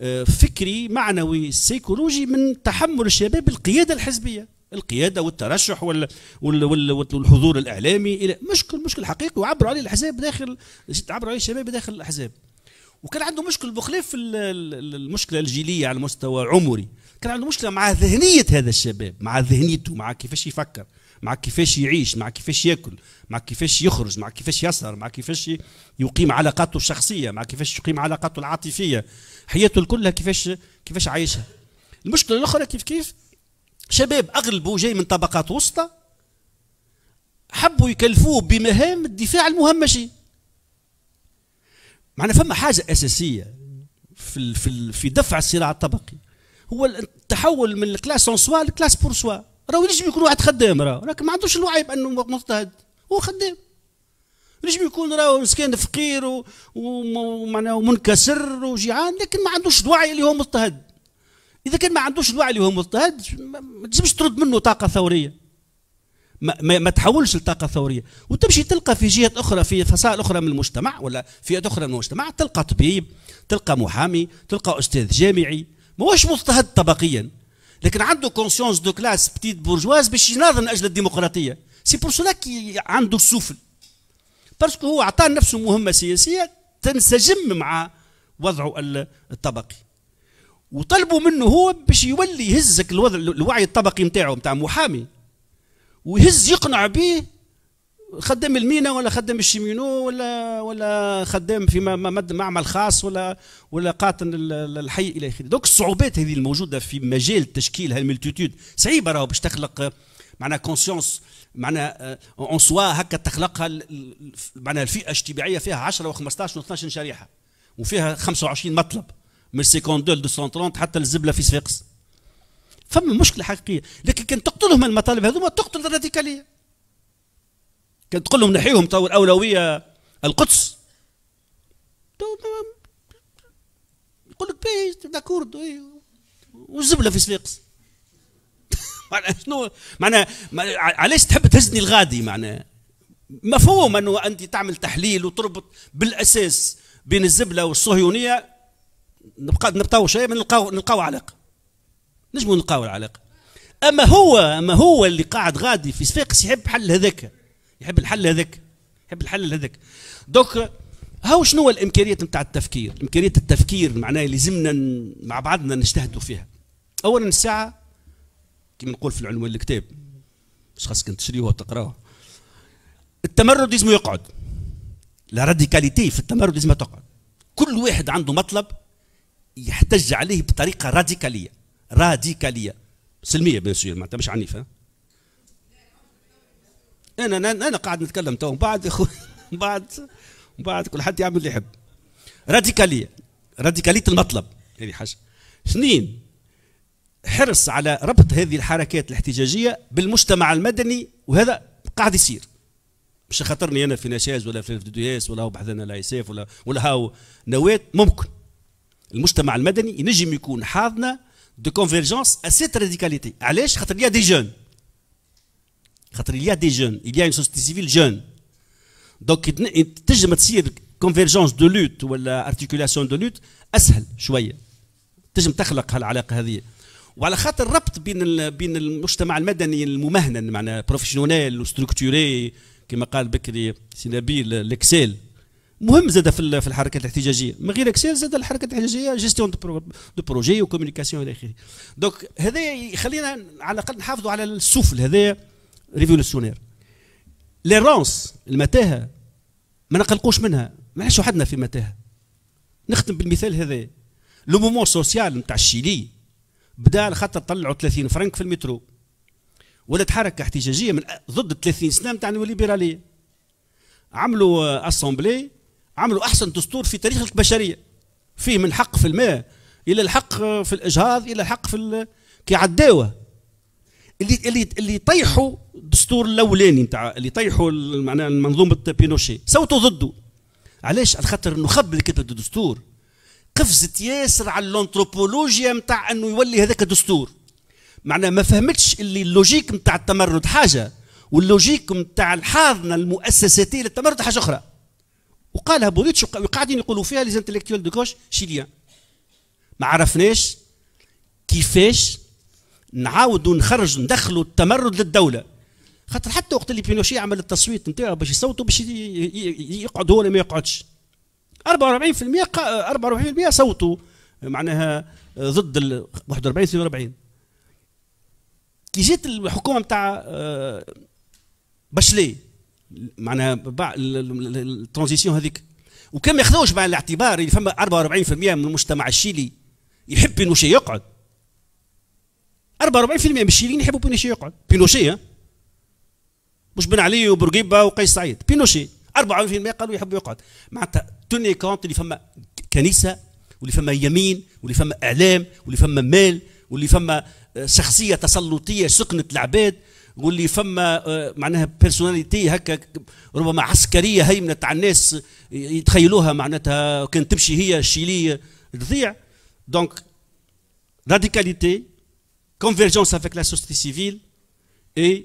آه، فكري معنوي سيكولوجي من تحمل الشباب القياده الحزبيه القياده والترشح والحضور الاعلامي الى مشكل مشكل حقيقي وعبروا عليه الاحزاب داخل عبروا عليه الشباب داخل الاحزاب وكان عنده مشكل بخلاف المشكله الجيليه على مستوى عمري كان عنده مشكله مع ذهنيه هذا الشباب مع ذهنيته مع كيفاش يفكر مع كيفاش يعيش مع كيفاش ياكل مع كيفاش يخرج مع كيفاش يسهر مع كيفاش يقيم علاقاته الشخصيه مع كيفاش يقيم علاقاته العاطفيه حياته كلها كيفاش كيفاش عايشها المشكله الاخرى كيف كيف شباب اغلبوا جاي من طبقات وسطى حبوا يكلفوه بمهام الدفاع المهمشه معنا فما حاجه اساسيه في في في دفع الصراع الطبقي هو التحول من الكلاس سوا لكلاس سوا راهو ينجم يكون واحد خدام راهو لكن ما عندوش الوعي بانه مضطهد هو خدام ينجم يكون راهو مسكين فقير ومعناه ومنكسر وجيعان لكن ما عندوش الوعي اللي هو مضطهد اذا كان ما عندوش الوعي اللي هو مضطهد ما تجمش ترد منه طاقه ثوريه ما, ما, تحولش لطاقه ثوريه وتمشي تلقى في جهه اخرى في فصائل اخرى من المجتمع ولا فئات اخرى من المجتمع تلقى طبيب تلقى محامي تلقى استاذ جامعي ماهوش مضطهد طبقيا لكن عنده كونسيونس دو كلاس بتيت بورجواز باش يناضل من اجل الديمقراطيه سي بور سولا كي عنده السفل باسكو هو عطى نفسه مهمه سياسيه تنسجم مع وضعه الطبقي وطلبوا منه هو باش يولي يهزك الوضع الوعي الطبقي نتاعو نتاع محامي ويهز يقنع به خدام المينا ولا خدام الشيمينو ولا ولا خدام في معمل خاص ولا ولا قاتل الحي الى اخره دوك الصعوبات هذه الموجوده في مجال تشكيل هالملتيتود صعيبه راهو باش تخلق معناها كونسيونس معناها اون آه، سوا هكا تخلقها معناها الفئه الاجتماعيه فيها 10 و15 و 12 شريحه وفيها 25 مطلب من 52 ل 230 حتى الزبله في صفاقس فما مشكله حقيقيه لكن كان تقتلهم المطالب هذوما تقتل الراديكاليه كان تقول لهم نحيهم تو الاولويه القدس تو يقول لك بيش داكورد إيه. والزبله في صفاقس معناها شنو معناها علاش تحب تهزني الغادي معناها مفهوم انه انت تعمل تحليل وتربط بالاساس بين الزبله والصهيونيه نبقى نبطاو شويه نلقاو نلقاو علاقه نجمو نلقاو العلاقه اما هو اما هو اللي قاعد غادي في صفاقس يحب حل هذاك يحب الحل هذاك يحب الحل هذاك دوك هاو شنو هو الامكانيات نتاع التفكير امكانيات التفكير معناها لازمنا مع بعضنا نجتهدوا فيها اولا الساعه كما نقول في العنوان الكتاب مش خاصك تشريه وتقراه التمرد لازم يقعد لا راديكاليتي في التمرد لازم تقعد كل واحد عنده مطلب يحتج عليه بطريقه راديكاليه راديكاليه سلميه بيان سور معناتها مش عنيفه انا انا انا قاعد نتكلم تو بعد اخو بعد بعد كل حد يعمل اللي يحب راديكاليه راديكاليه المطلب هذه يعني حاجه اثنين حرص على ربط هذه الحركات الاحتجاجيه بالمجتمع المدني وهذا قاعد يصير مش خاطرني انا في نشاز ولا في دوياس ولا هو لا يساف ولا ولا هاو نواه ممكن المجتمع المدني ينجم يكون حاضنه دو كونفيرجونس ا سيت راديكاليتي علاش خاطر يا دي جون خاطر يا دي جون il اون سوسيتي سيفيل جون دونك تنجم تصير كونفيرجونس دو لوت ولا ارتيكولاسيون دو لوت اسهل شويه تنجم تخلق هالعلاقه هذه وعلى خاطر الربط بين بين المجتمع المدني الممهن معناها بروفيسيونيل وستركتوري كما قال بكري سي نبيل الاكسيل مهم زاد في في الحركات الاحتجاجيه من غير اكسيل زاد الحركات الاحتجاجيه جيستيون دو بروجي وكوميونيكاسيون الى اخره دونك هذا يخلينا على الاقل نحافظوا على السفل هذا ريفولوسيونير ليرونس المتاهه ما نقلقوش منها ما نعيش وحدنا في متاهه نختم بالمثال هذا لو مومون سوسيال نتاع الشيلي بدا على خاطر طلعوا 30 فرنك في المترو ولات حركه احتجاجيه من ضد 30 سنه نتاع الليبراليه عملوا اسامبلي عملوا أحسن دستور في تاريخ البشرية فيه من حق في الماء إلى الحق في الإجهاض إلى الحق في كي عداوه اللي اللي اللي يطيحوا الدستور الاولاني نتاع اللي يطيحوا معناها منظومه بينوشي صوتوا ضده علاش على خاطر انه اللي كتب الدستور قفزت ياسر على الانثروبولوجيا نتاع انه يولي هذاك الدستور معناها ما فهمتش اللي اللوجيك نتاع التمرد حاجه واللوجيك نتاع الحاضنه المؤسساتيه للتمرد حاجه اخرى وقالها بوليتش وقاعدين يقولوا فيها لي دو كوش شيليان ما عرفناش كيفاش نعاودوا نخرجوا ندخلوا التمرد للدوله خاطر حتى وقت اللي بينوشي عمل التصويت نتاعو باش يصوتوا باش يقعد هو ولا ما يقعدش 44% 44% صوتوا معناها آه، ضد ال 41 42 كي جات الحكومه نتاع آه، بشلي معناها الترانزيسيون هذيك وكان ما ياخذوش بعين الاعتبار اللي فما 44% من المجتمع الشيلي يحب بينوشي يقعد 44% من الشيليين يحبوا بينوشي يقعد بينوشي ها مش بن علي وبورقيبه وقيس سعيد بينوشي 44% قالوا يحبوا يقعد معناتها توني كونت اللي فما كنيسه واللي فما يمين واللي فما اعلام واللي فما مال واللي فما آه، شخصيه تسلطيه سكنت العباد يقول لي فما آه، معناها بيرسوناليتي هكا ربما عسكريه هيمنت على الناس يتخيلوها معناتها كان تمشي هي الشيليه تضيع دونك راديكاليتي كونفيرجونس افيك لا سوسيتي سيفيل اي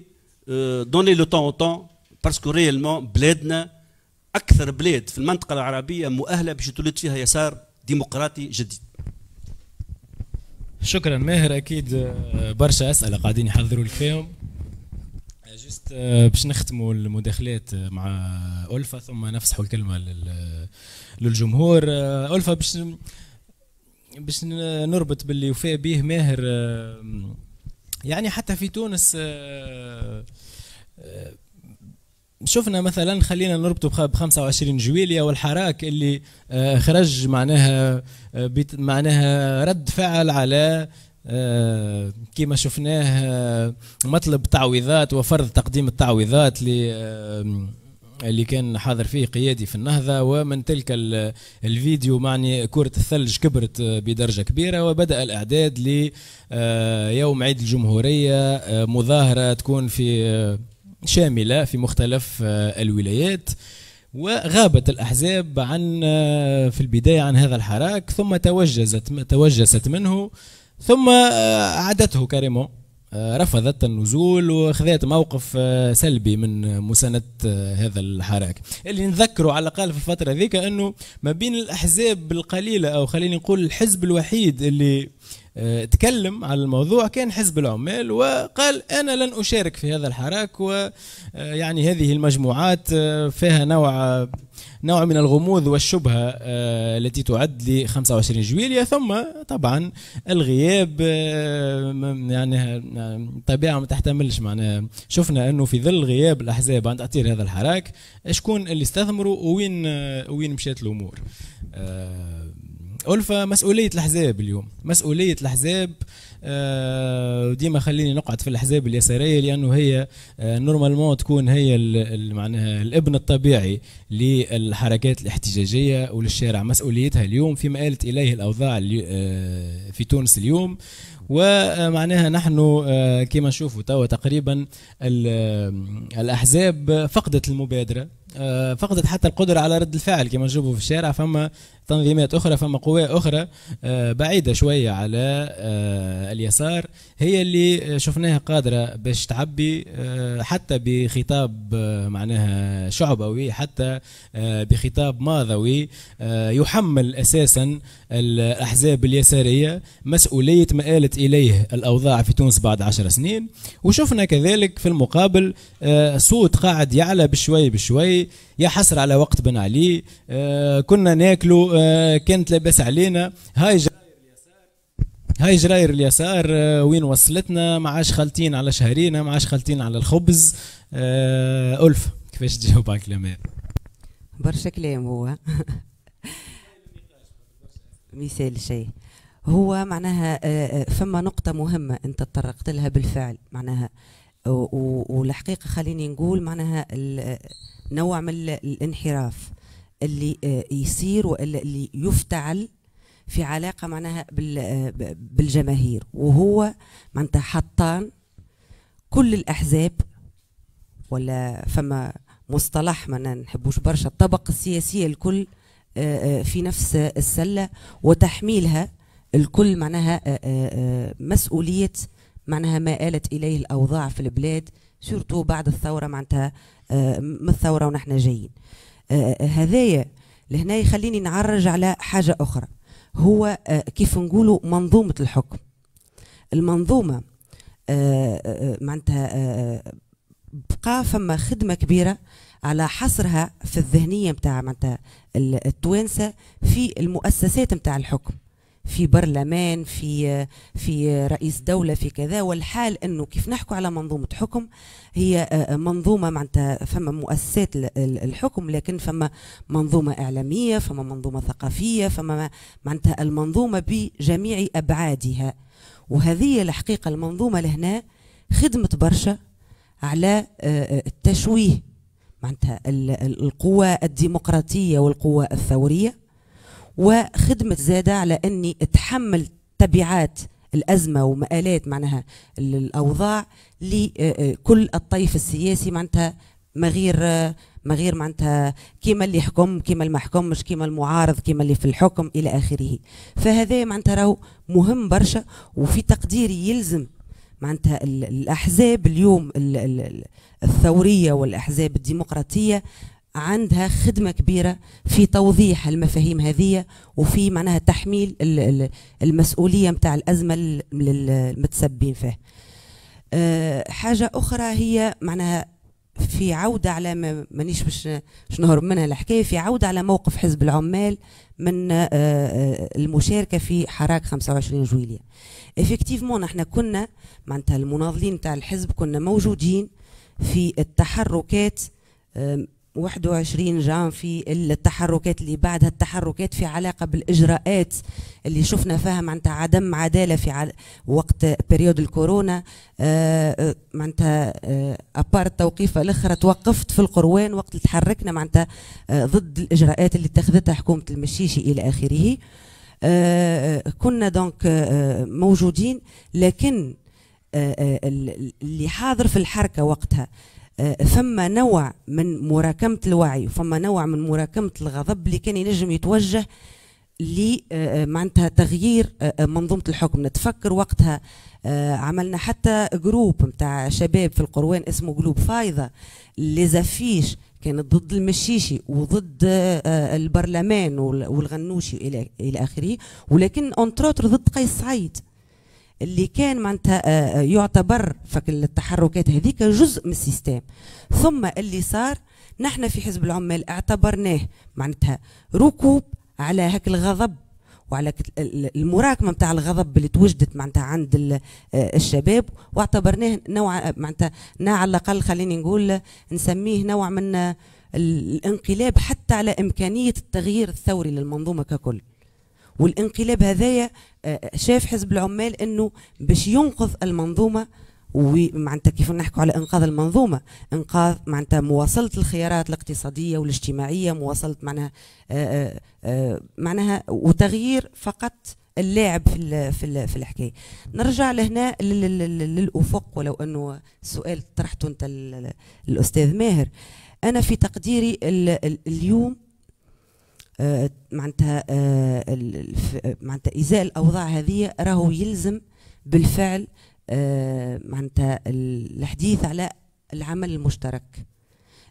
دوني لو طون temps au temps بلادنا اكثر بلاد في المنطقه العربيه مؤهله باش تولد فيها يسار ديمقراطي جديد شكرا ماهر اكيد آه، برشا اسئله قاعدين يحضروا لك فيهم جست آه، آه، باش نختموا المداخلات آه، مع ألفا ثم نفسحوا الكلمة للجمهور ألفا باش باش نربط باللي وفاء به ماهر يعني حتى في تونس شفنا مثلا خلينا نربطه ب 25 جويليا والحراك اللي خرج معناها معناها رد فعل على آه، كما شفناه آه، مطلب تعويضات وفرض تقديم التعويضات آه، اللي كان حاضر فيه قيادي في النهضة ومن تلك الفيديو معني كرة الثلج كبرت بدرجة كبيرة وبدأ الإعداد ليوم عيد الجمهورية مظاهرة تكون في شاملة في مختلف الولايات وغابت الأحزاب عن في البداية عن هذا الحراك ثم توجست توجست منه ثم آه، عادته كريمو آه، رفضت النزول وخذت موقف آه، سلبي من مساندة هذا الحراك اللي نذكره على الأقل في الفترة ذيك أنه ما بين الأحزاب القليلة أو خليني نقول الحزب الوحيد اللي تكلم على الموضوع كان حزب العمال وقال أنا لن أشارك في هذا الحراك ويعني هذه المجموعات فيها نوع نوع من الغموض والشبهة آه، التي تعد ل 25 جويليا ثم طبعا الغياب آه، يعني الطبيعه آه، ما تحتملش معناها شفنا أنه في ظل غياب الأحزاب عند تاثير هذا الحراك شكون اللي استثمروا وين وين مشات الأمور ألفة مسؤولية الأحزاب اليوم مسؤولية الأحزاب آه، وديما خليني نقعد في الاحزاب اليساريه لانه هي نورمالمون آه، تكون هي معناها الابن الطبيعي للحركات الاحتجاجيه وللشارع مسؤوليتها اليوم فيما آلت اليه الاوضاع آه، في تونس اليوم ومعناها نحن كما نشوفوا توا تقريبا الاحزاب فقدت المبادره فقدت حتى القدره على رد الفعل كما نشوفوا في الشارع فما تنظيمات أخرى فما قوى أخرى آه، بعيدة شوية على آه، اليسار هي اللي شفناها قادرة باش تعبي آه، حتى بخطاب معناها شعبوي حتى بخطاب ماضوي يحمل أساسا الأحزاب اليسارية مسؤولية ما آلت إليه الأوضاع في تونس بعد عشر سنين وشفنا كذلك في المقابل صوت قاعد يعلى بشوي بشوي يا حسر على وقت بن علي كنا ناكلوا آه، كانت لاباس علينا هاي جراير اليسار هاي جراير اليسار آه، وين وصلتنا ما عادش خالتين على شهرينا ما عادش خالتين على الخبز آه، ألف كيفاش تجاوب على كلامها برشا كلام هو مثال شيء هو معناها فما نقطة مهمة أنت تطرقت لها بالفعل معناها والحقيقة خليني نقول معناها نوع من الانحراف اللي آه، يصير والا اللي يفتعل في علاقه معناها آه، بالجماهير وهو معناتها حطان كل الاحزاب ولا فما مصطلح ما نحبوش برشا الطبقه السياسيه الكل آه، في نفس السله وتحميلها الكل معناها مسؤوليه معناها ما آلت اليه الاوضاع في البلاد سورتو بعد الثوره معناتها من الثوره ونحن جايين آه، آه، آه، هذايا لهنا يخليني نعرج على حاجة أخرى هو كيف نقوله منظومة الحكم المنظومة معناتها بقى فما خدمة كبيرة على حصرها في الذهنية متاع معناتها التوانسة في المؤسسات متاع الحكم في برلمان في في رئيس دوله في كذا والحال انه كيف نحكوا على منظومه حكم هي آه، آه، منظومه معناتها فما مؤسسات الحكم لكن فما منظومه اعلاميه فما منظومه ثقافيه فما معناتها المنظومه بجميع ابعادها وهذه الحقيقه المنظومه لهنا خدمت برشا على آه، التشويه معناتها القوى الديمقراطيه والقوى الثوريه وخدمة زادة على أني أتحمل تبعات الأزمة ومآلات معناها الأوضاع لكل الطيف السياسي معناتها ما غير ما غير معناتها كيما اللي يحكم كيما اللي ما يحكمش كيما المعارض كيما اللي في الحكم الى اخره فهذا معناتها راهو مهم برشا وفي تقديري يلزم معناتها الاحزاب اليوم الثوريه والاحزاب الديمقراطيه عندها خدمه كبيره في توضيح المفاهيم هذه وفي معناها تحميل المسؤوليه نتاع الازمه للمتسببين فيه أه، حاجه اخرى هي معناها في عوده على مانيش باش نهرب منها الحكايه في عوده على موقف حزب العمال من أه، أه، المشاركه في حراك 25 جويليه افكتيفمون احنا كنا معناتها المناضلين تاع الحزب كنا موجودين في التحركات 21 جان في التحركات اللي بعدها التحركات في علاقة بالإجراءات اللي شفنا فيها معناتها عدم عدالة في وقت بريود الكورونا آه، آه، معناتها أبار آه، التوقيفة الأخرى توقفت في القروان وقت اللي تحركنا معناتها ضد الإجراءات اللي اتخذتها حكومة المشيشي إلى آخره كنا دونك موجودين لكن اللي حاضر في الحركه وقتها فما آه، نوع من مراكمة الوعي وفما نوع من مراكمة الغضب اللي كان ينجم يتوجه آه، آه، معناتها تغيير منظومة الحكم نتفكر وقتها عملنا حتى جروب متاع شباب في القروان اسمه جروب فايضة اللي زفيش كانت ضد المشيشي وضد البرلمان والغنوشي إلى آخره ولكن أونتروتر ضد قيس سعيد اللي كان معناتها آه، آه، يعتبر فك التحركات هذيك جزء من السيستم ثم اللي صار نحن في حزب العمال اعتبرناه معناتها ركوب على هاك الغضب وعلى المراكمه نتاع الغضب اللي توجدت معناتها عند آه، الشباب واعتبرناه نوع معناتها على الاقل خليني نقول نسميه نوع من الانقلاب حتى على امكانيه التغيير الثوري للمنظومه ككل والانقلاب هذايا شاف حزب العمال انه باش ينقذ المنظومه ومعناتها كيف نحكوا على انقاذ المنظومه انقاذ معناتها مواصله الخيارات الاقتصاديه والاجتماعيه مواصله معناها آه، آه، آه، معناها وتغيير فقط اللاعب في في, في الحكايه نرجع لهنا للافق ولو انه السؤال طرحته انت الاستاذ ماهر انا في تقديري اليوم آه، معناتها آه، معناتها ازاء الاوضاع هذه راهو يلزم بالفعل آه، معناتها الحديث على العمل المشترك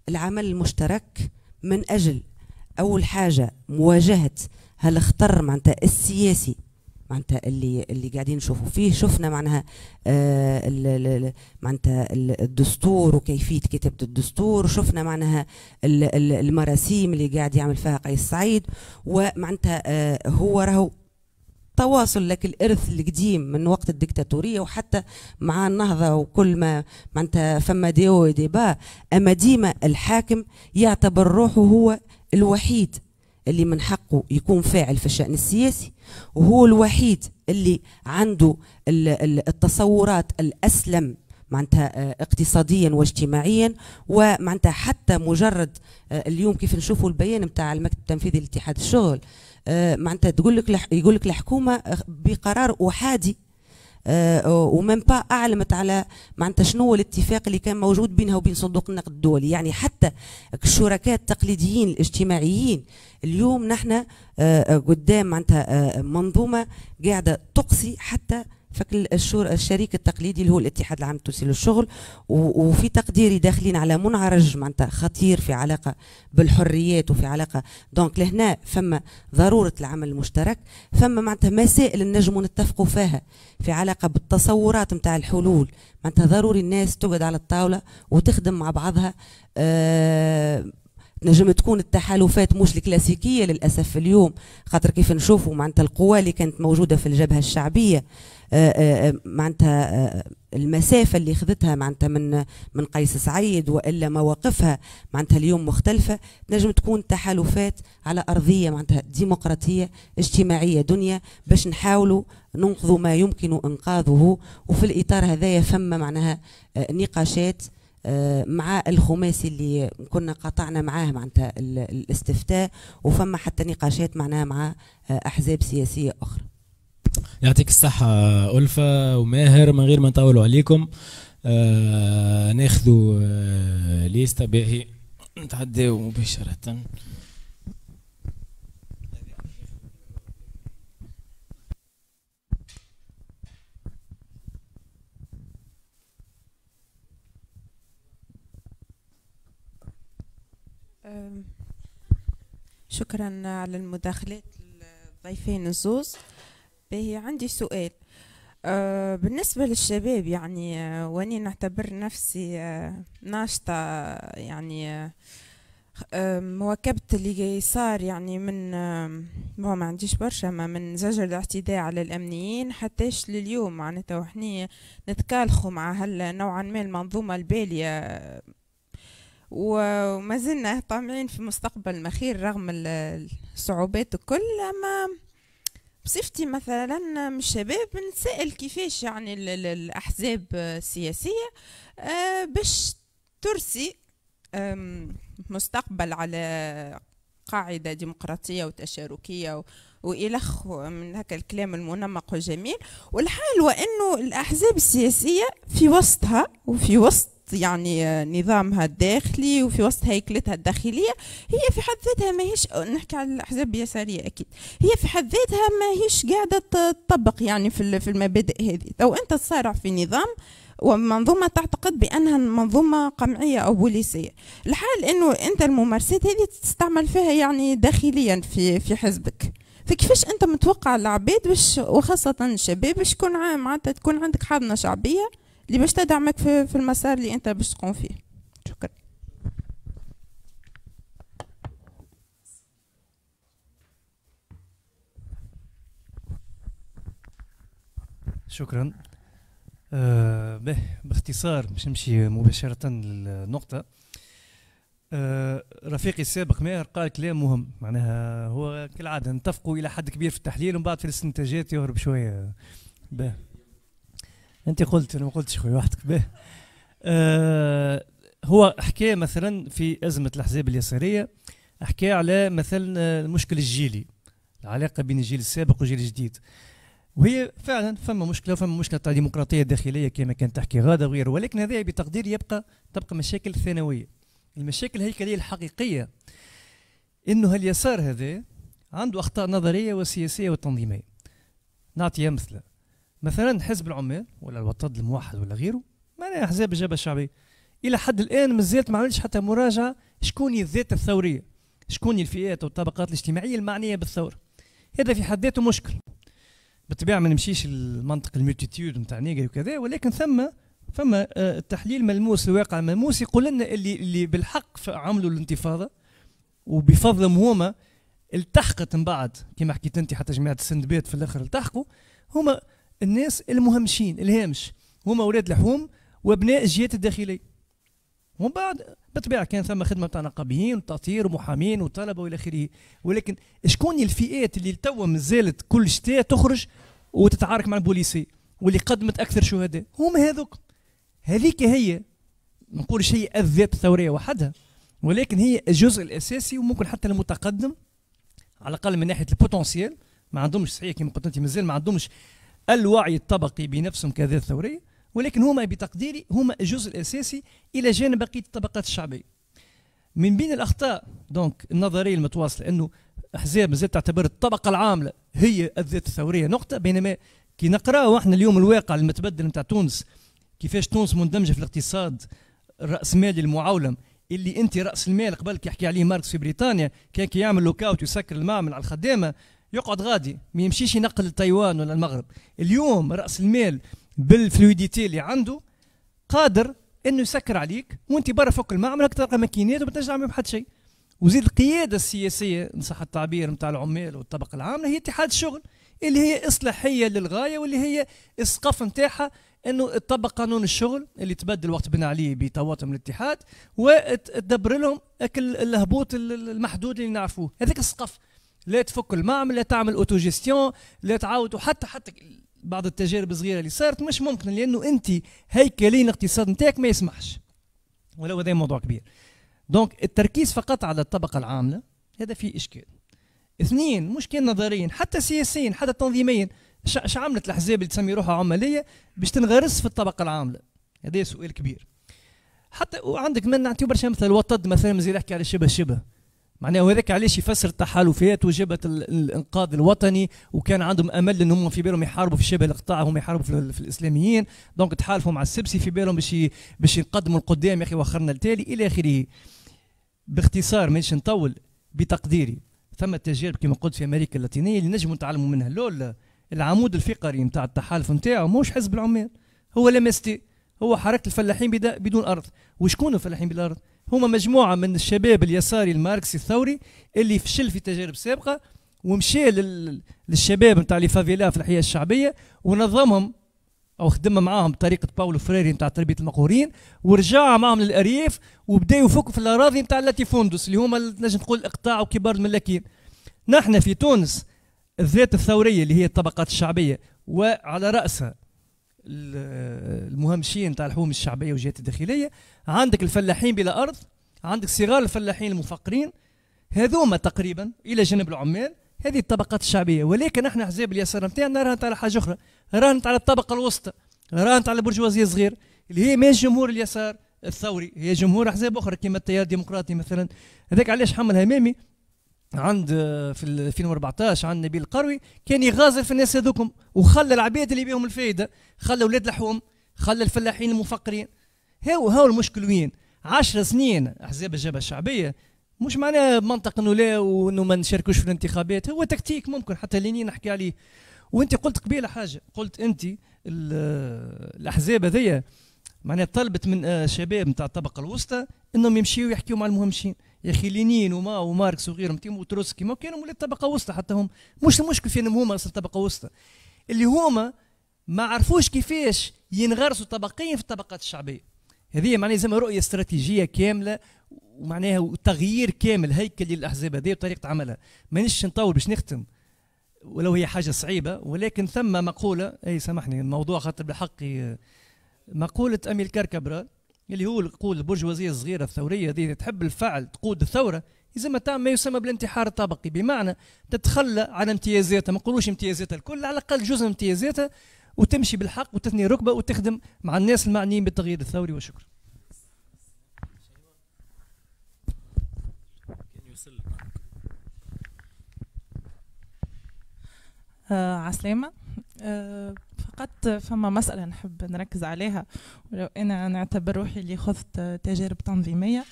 العمل المشترك من اجل اول حاجه مواجهه هالخطر معناتها السياسي معناتها اللي اللي قاعدين نشوفوا فيه شفنا معناها آه، معناتها الدستور وكيفيه كتابه الدستور شفنا معناها المراسيم اللي قاعد يعمل فيها قيس سعيد ومعناتها آه، هو راهو تواصل لك الارث القديم من وقت الدكتاتوريه وحتى مع النهضه وكل ما معناتها فما ديو ديبا اما ديما الحاكم يعتبر روحه هو الوحيد اللي من حقه يكون فاعل في الشأن السياسي وهو الوحيد اللي عنده التصورات الأسلم معناتها آه، اقتصاديا واجتماعيا ومعناتها حتى مجرد آه، اليوم كيف نشوفوا البيان نتاع المكتب التنفيذي لاتحاد الشغل آه، معناتها تقول لك يقول لك الحكومه بقرار احادي ومن با اعلمت على معناتها شنو الاتفاق اللي كان موجود بينها وبين صندوق النقد الدولي يعني حتى الشركاء التقليديين الاجتماعيين اليوم نحن آه، آه، قدام معناتها آه، منظومه قاعده تقصي حتى فك الشريك التقليدي اللي هو الاتحاد العام التونسي للشغل وفي تقديري داخلين على منعرج معناتها خطير في علاقه بالحريات وفي علاقه دونك لهنا فما ضروره العمل المشترك فما معناتها مسائل نجموا نتفقوا فيها في علاقه بالتصورات نتاع الحلول معناتها ضروري الناس تقعد على الطاوله وتخدم مع بعضها آه تنجم تكون التحالفات مش الكلاسيكيه للاسف اليوم خاطر كيف نشوفوا معناتها القوى اللي كانت موجوده في الجبهه الشعبيه آه، آه، آه، معناتها المسافه اللي خذتها معناتها من من قيس سعيد والا مواقفها معناتها اليوم مختلفه تنجم تكون تحالفات على ارضيه معناتها ديمقراطيه اجتماعيه دنيا باش نحاولوا ننقذوا ما يمكن انقاذه وفي الاطار هذايا فما معناها نقاشات آه، مع الخماسي اللي كنا قطعنا معاه معناتها الاستفتاء وفما حتى نقاشات معناها مع آه، احزاب سياسيه اخرى يعطيك الصحة آه، ألفة وماهر من غير ما نطولوا عليكم آه ناخذوا آه ليستا باهي نتعداو مباشرة شكرا على المداخلات الضيفين الزوز باهي عندي سؤال أه بالنسبة للشباب يعني أه واني نعتبر نفسي أه ناشطة يعني آه، آه، مواكبة اللي صار يعني من ما آه، ما عنديش برشا ما من زجر الاعتداء على الأمنيين حتىش لليوم معناتها وحنا نتكالخوا مع هلا نوعا ما المنظومة البالية وما زلنا طامعين في مستقبل مخير رغم الصعوبات الكل أما بصفتي مثلا من الشباب نسأل كيفاش يعني الأحزاب السياسية آه، باش ترسي مستقبل على قاعدة ديمقراطية وتشاركية وإلخ من هكا الكلام المنمق والجميل والحال وأنه الأحزاب السياسية في وسطها وفي وسط وسط يعني آه، نظامها الداخلي وفي وسط هيكلتها الداخلية هي في حد ذاتها ماهيش آه، نحكي على الأحزاب اليسارية أكيد هي في حد ذاتها ماهيش قاعدة تطبق يعني في المبادئ هذه لو أنت تصارع في نظام ومنظومة تعتقد بأنها منظومة قمعية أو بوليسية الحال أنه أنت الممارسات هذه تستعمل فيها يعني داخليا في, في حزبك فكيفاش أنت متوقع العباد وخاصة الشباب باش تكون معناتها تكون عندك حاضنة شعبية اللي باش تدعمك في, في المسار اللي انت باش تقوم فيه شكرا شكرا آه به باختصار باش نمشي مباشرة للنقطة آه رفيقي السابق ماهر قال كلام مهم معناها هو كالعادة نتفقوا إلى حد كبير في التحليل ومن بعد في الاستنتاجات يهرب شوية به انت قلت انا ما قلتش خويا وحدك به آه، هو حكى مثلا في ازمه الاحزاب اليساريه حكى على مثلا المشكل آه، الجيلي العلاقه بين الجيل السابق والجيل الجديد وهي فعلا فما مشكله فما مشكله تاع ديمقراطيه داخليه كما كانت تحكي غاده وغيره ولكن هذا بتقدير يبقى تبقى مشاكل ثانويه المشاكل الهيكليه الحقيقيه انه اليسار هذا عنده اخطاء نظريه وسياسيه وتنظيميه نعطي امثله مثلا حزب العمال ولا الوطد الموحد ولا غيره معناها احزاب الجبهه الشعبيه الى حد الان مازالت ما عملتش حتى مراجعه شكون الذات الثوريه شكون الفئات والطبقات الاجتماعيه المعنيه بالثوره هذا في حد ذاته مشكل بالطبيعه ما نمشيش لمنطق الملتيتيود نتاع نيجر وكذا ولكن ثم فما آه، تحليل ملموس الواقع الملموس يقول لنا اللي اللي بالحق عملوا الانتفاضه وبفضلهم هما التحقت من بعد كما حكيت انت حتى جماعه السندبات في الاخر التحقوا هما الناس المهمشين الهامش هما ولاد الحوم وابناء الجهات الداخليه ومن بعد بالطبيعه كان ثم خدمه تاع نقابيين وتطهير ومحامين وطلبه والى اخره ولكن شكون الفئات اللي توا مازالت كل شتاء تخرج وتتعارك مع البوليسي واللي قدمت اكثر شهداء هم هذوك هذيك هي ما نقولش هي الذات الثوريه وحدها ولكن هي الجزء الاساسي وممكن حتى المتقدم على الاقل من ناحيه البوتنسيال ما عندهمش صحيح كما قلت انت مازال ما عندهمش الوعي الطبقي بنفسهم كذا الثورية ولكن هما بتقديري هما الجزء الأساسي إلى جانب بقية الطبقات الشعبية من بين الأخطاء دونك النظرية المتواصلة أنه أحزاب مازال تعتبر الطبقة العاملة هي الذات الثورية نقطة بينما كي نقراو احنا اليوم الواقع المتبدل نتاع تونس كيفاش تونس مندمجة في الاقتصاد الرأسمالي المعولم اللي انت راس المال قبل كي يحكي عليه ماركس في بريطانيا كان كي يعمل لوكاوت يسكر المعمل على الخدامه يقعد غادي ما يمشيش ينقل لتايوان ولا المغرب اليوم راس المال بالفلويديتي اللي عنده قادر انه يسكر عليك وانت برا فوق الماء عمرك تلقى ماكينات وما تعمل بحد شيء وزيد القياده السياسيه ان صح التعبير نتاع العمال والطبقه العامله هي اتحاد الشغل اللي هي اصلاحيه للغايه واللي هي اسقاف نتاعها انه تطبق قانون الشغل اللي تبدل وقت بن علي بتواطم الاتحاد وتدبر لهم الهبوط المحدود اللي نعرفوه هذاك السقف لا تفك المعمل لا تعمل اوتو جيستيون لا تعاود وحتى حتى بعض التجارب الصغيره اللي صارت مش ممكن لانه انت هيكليا الاقتصاد نتاعك ما يسمحش ولو هذا موضوع كبير دونك التركيز فقط على الطبقه العامله هذا فيه اشكال اثنين مش كان نظريا حتى سياسيا حتى تنظيميا اش عملت الاحزاب اللي تسمي روحها عماليه باش تنغرس في الطبقه العامله هذا سؤال كبير حتى وعندك من نعطيو برشا مثل وطد مثلا مزيان يحكي على شبه شبه معناها وهذاك علاش يفسر التحالفات وجابت الانقاذ الوطني وكان عندهم امل ان هم في بالهم يحاربوا في شبه القطاع هم يحاربوا في, في الاسلاميين دونك تحالفوا مع السبسي في بالهم باش باش يقدموا القدام يا اخي وخرنا التالي الى اخره باختصار مانيش نطول بتقديري ثم تجارب كما قلت في امريكا اللاتينيه اللي نجموا نتعلموا منها لولا العمود الفقري نتاع التحالف نتاعو موش حزب العمال هو لمستي هو حركه الفلاحين بدون ارض وشكون الفلاحين بالارض ارض هما مجموعه من الشباب اليساري الماركسي الثوري اللي فشل في تجارب سابقه ومشى للشباب نتاع لي فافيلا في الحياه الشعبيه ونظمهم او خدم معاهم بطريقه باولو فريري نتاع تربيه المقهورين ورجع معاهم للارياف وبداوا يفكوا في الاراضي نتاع اللاتيفوندوس اللي هما نجم تقول الاقطاع وكبار الملاكين نحن في تونس الذات الثوريه اللي هي الطبقات الشعبيه وعلى راسها المهمشين تاع الحوم الشعبيه والجهات الداخليه عندك الفلاحين بلا ارض عندك صغار الفلاحين المفقرين هذوما تقريبا الى جانب العمال هذه الطبقات الشعبيه ولكن احنا احزاب اليسار نتاعنا راهنت على حاجه اخرى راهنت على الطبقه الوسطى راهنت على البرجوازيه الصغير اللي هي ماهيش جمهور اليسار الثوري هي جمهور احزاب اخرى كما التيار الديمقراطي مثلا هذاك علاش حمل همامي عند في 2014 عند نبيل القروي كان يغازل في الناس هذوكم وخلى العباد اللي بيهم الفائده خلى اولاد لحوم خلى الفلاحين المفقرين هاو هاو المشكل وين 10 سنين احزاب الجبهه الشعبيه مش معناها منطق انه لا وانه ما نشاركوش في الانتخابات هو تكتيك ممكن حتى اللي نحكي عليه وانت قلت قبيله حاجه قلت انت الاحزاب هذيا معناها طلبت من الشباب آه، نتاع الطبقه الوسطى انهم يمشيوا يحكيوا مع المهمشين يا اخي لينين وما وماركس وغيرهم تيم وتروسكي ما كانوا ولاد طبقه وسطى حتى هم مش المشكل في انهم هما اصلا طبقه وسطى اللي هما ما عرفوش كيفاش ينغرسوا طبقيا في الطبقات الشعبيه هذه معناها زي رؤيه استراتيجيه كامله ومعناها تغيير كامل هيكل للاحزاب هذه وطريقه عملها مانيش نطول باش نختم ولو هي حاجه صعيبه ولكن ثم مقوله اي سامحني الموضوع خاطر بحقي آه، مقولة أميل كركبرة اللي هو يقول البرجوازية الصغيرة الثورية دي تحب الفعل تقود الثورة يلزمها تعمل ما يسمى بالانتحار الطبقي بمعنى تتخلى عن امتيازاتها ما نقولوش امتيازاتها الكل على الأقل جزء من امتيازاتها وتمشي بالحق وتثني ركبة وتخدم مع الناس المعنيين بالتغيير الثوري وشكرا آه، عسلامة آه، فقط فما مسألة نحب نركز عليها ولو أنا نعتبر روحي اللي خذت تجارب تنظيمية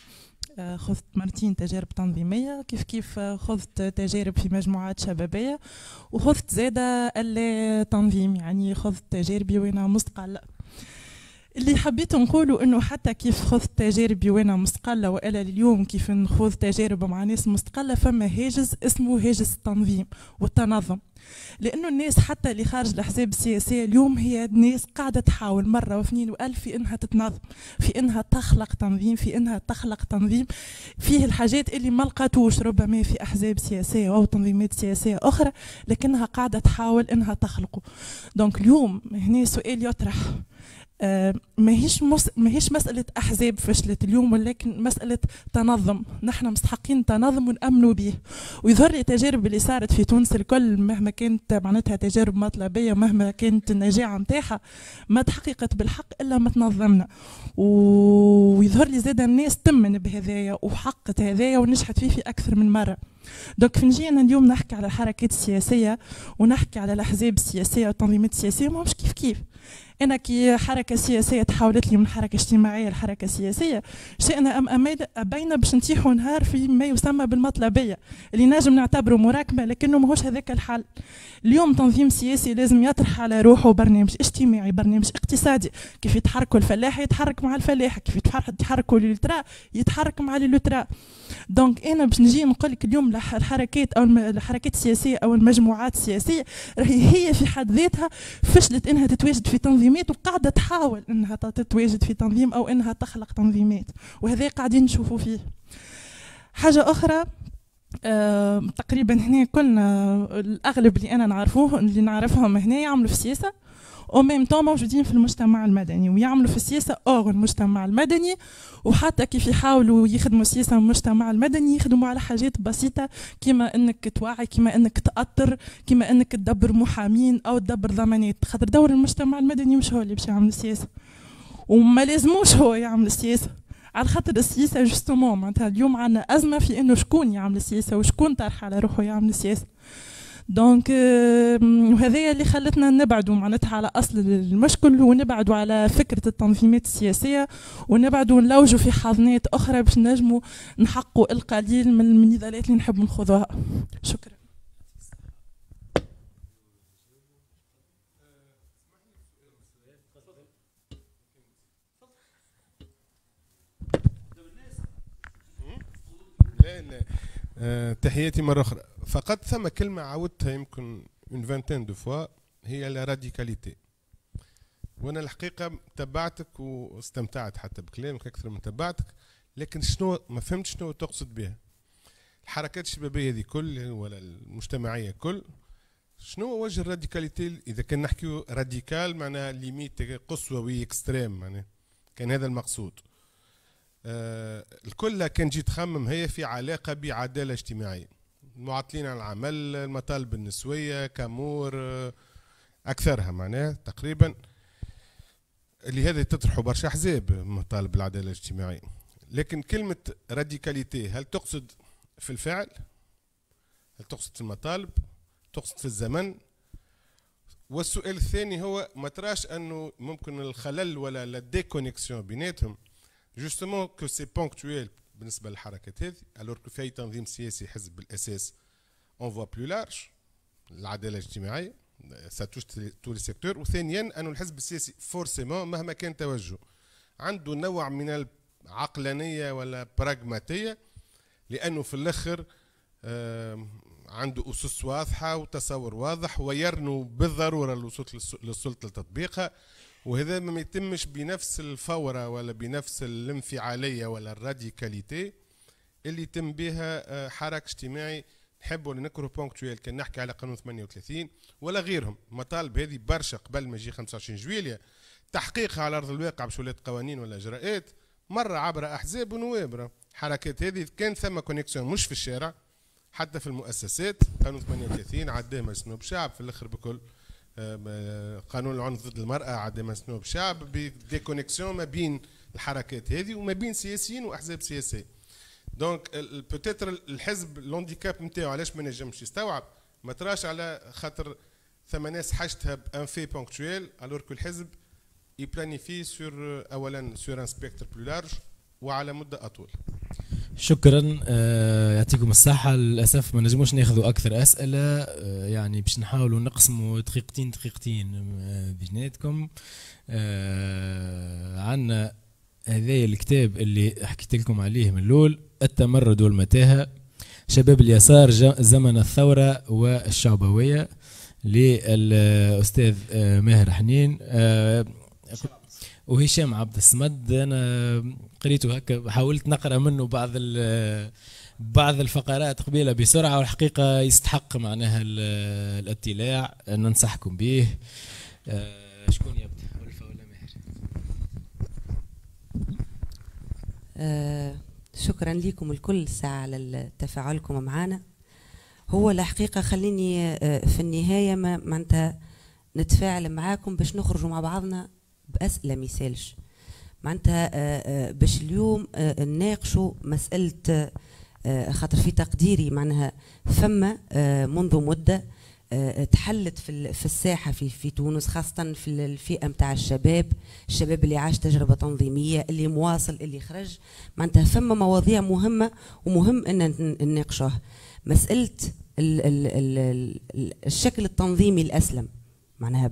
آه، خذت مرتين تجارب تنظيمية كيف كيف خذت تجارب في مجموعات شبابية وخذت زادة اللي تنظيم يعني خذت تجاربي وأنا مستقلة اللي حبيت نقوله انه حتى كيف خذت تجاربي وانا مستقله والى اليوم كيف نخوض تجارب مع ناس مستقله فما هاجس اسمه هاجس التنظيم والتنظم لانه الناس حتى اللي خارج الاحزاب السياسيه اليوم هي ناس قاعده تحاول مره واثنين والف في انها تتنظم في انها تخلق تنظيم في انها تخلق تنظيم فيه الحاجات اللي ما لقاتوش ربما في احزاب سياسيه او تنظيمات سياسيه اخرى لكنها قاعده تحاول انها تخلقه دونك اليوم هنا سؤال يطرح آه، ماهيش مس... ماهيش مساله احزاب فشلت اليوم ولكن مساله تنظم نحن مستحقين تنظم ونامنوا به ويظهر لي التجارب اللي صارت في تونس الكل مهما كانت معناتها تجارب مطلبيه ومهما كانت النجاعه نتاعها ما تحققت بالحق الا ما تنظمنا و... ويظهر لي زاد الناس تمن بهذايا وحقت هذايا ونجحت فيه في اكثر من مره دوك كي انا اليوم نحكي على الحركات السياسيه ونحكي على الاحزاب السياسيه والتنظيمات السياسيه ماهمش كيف كيف انا كي حركه سياسيه تحولت لي من حركه اجتماعيه لحركه سياسيه شئنا ام ابينا باش نتيحوا نهار في ما يسمى بالمطلبيه اللي نجم نعتبره مراكمه لكنه ماهوش هذاك الحل اليوم تنظيم سياسي لازم يطرح على روحه برنامج اجتماعي برنامج اقتصادي كيف يتحركوا الفلاحه يتحرك مع الفلاحه كيف يتحركوا للترا يتحرك مع للترا دونك انا باش نجي نقول لك اليوم الحركات او الحركات السياسيه او المجموعات السياسيه راهي هي في حد ذاتها فشلت انها تتواجد في تنظيم تنظيمات وقاعده تحاول انها تتواجد في تنظيم او انها تخلق تنظيمات وهذا قاعدين نشوفوا فيه حاجه اخرى أه تقريبا هنا كلنا الاغلب اللي انا نعرفوه اللي نعرفهم هنا يعملوا في السياسه او ميم طون موجودين في المجتمع المدني ويعملوا في السياسه اور المجتمع المدني وحتى كيف يحاولوا يخدموا سياسه المجتمع المدني يخدموا على حاجات بسيطه كما انك توعي كما انك تاثر كما انك تدبر محامين او تدبر ضمانات خاطر دور المجتمع المدني مش هو اللي باش يعمل السياسه وما لازموش هو يعمل السياسه على خاطر السياسه جوستومون معناتها اليوم عندنا ازمه في انه شكون يعمل السياسه وشكون طرح على روحه يعمل السياسه دونك وهذايا euh, اللي خلتنا نبعدوا معناتها على اصل المشكل ونبعدوا على فكره التنظيمات السياسيه ونبعدوا نلوجوا في حاضنات اخرى باش نجموا نحققوا القليل من النضالات اللي نحب نخوضوها شكرا آه، تحياتي مرة أخرى فقط ثم كلمة عاودتها يمكن من فانتين دو فوا هي لا راديكاليتي وانا الحقيقه تبعتك واستمتعت حتى بكلامك اكثر من تبعتك لكن شنو ما فهمت شنو تقصد بها الحركات الشبابيه هذه كل ولا المجتمعيه كل شنو هو وجه الراديكاليتي اذا كان نحكيو راديكال معناها ليميت قصوى وي اكستريم معناها كان هذا المقصود آه، الكل كان جي تخمم هي في علاقة بعدالة اجتماعية المعطلين عن العمل المطالب النسوية كامور آه، أكثرها معناها تقريبا لهذا تطرحوا برشا أحزاب مطالب العدالة الاجتماعية لكن كلمة راديكاليتي هل تقصد في الفعل هل تقصد في المطالب تقصد في الزمن والسؤال الثاني هو ما تراش أنه ممكن الخلل ولا لا بيناتهم جوستومون كو سي بونكتويل بالنسبه للحركات هذه الور كو في تنظيم سياسي حزب بالاساس اون فوا بلو لارج العداله الاجتماعيه سا توش تو لي سيكتور وثانيا انه الحزب السياسي فورسيمون مهما كان توجه عنده نوع من العقلانيه ولا براغماتيه لانه في الاخر آه، عنده اسس واضحه وتصور واضح ويرنو بالضروره الوصول للسلطه لتطبيقها وهذا ما يتمش بنفس الفورة ولا بنفس الانفعالية ولا الراديكاليتي اللي يتم بها آه، حراك اجتماعي نحب ولا نكره بونكتويل كان نحكي على قانون 38 ولا غيرهم مطالب هذه برشا قبل ما يجي 25 جويليا تحقيقها على ارض الواقع بشولات قوانين ولا اجراءات مرة عبر احزاب ونوابرة حركات هذه كان ثم كونيكسيون مش في الشارع حتى في المؤسسات قانون 38 عداه مجلس الشعب في الاخر بكل آه، قانون العنف ضد المرأة عدم سنوب شعب بديكونيكسيون ما بين الحركات هذه وما بين سياسيين وأحزاب سياسية دونك بوتيتر الحزب لونديكاب نتاعو علاش ما نجمش يستوعب ما تراش على خاطر ثم ناس حاجتها بان في بونكتويل الور كو الحزب يبلانيفي آه، سور اولا سور ان سبيكتر بلو لارج وعلى مده اطول شكرا آه، يعطيكم الصحة للأسف ما نجموش ناخذوا أكثر أسئلة آه، يعني باش نحاولوا نقسموا دقيقتين دقيقتين آه، بيناتكم عنا عندنا هذايا الكتاب اللي حكيت لكم عليه من الأول التمرد والمتاهة شباب اليسار زمن الثورة والشعبوية للأستاذ ماهر حنين وهشام عبد الصمد انا قريته هكا حاولت نقرا منه بعض بعض الفقرات قبيله بسرعه والحقيقه يستحق معناها الاطلاع ننصحكم به آه، شكون يبدا ولا ماهر آه، شكرا لكم الكل ساعة على تفاعلكم معنا هو الحقيقة خليني آه، في النهاية ما معناتها نتفاعل معاكم باش نخرجوا مع بعضنا باسئله ما يسالش معناتها آه، آه، باش اليوم آه، نناقشوا مساله خاطر في تقديري معناها فما منذ مده تحلت في في الساحه في في تونس خاصه في الفئه نتاع الشباب الشباب اللي عاش تجربه تنظيميه اللي مواصل اللي خرج معناتها فما مواضيع مهمه ومهم ان نناقشوها مساله الشكل التنظيمي الاسلم معناها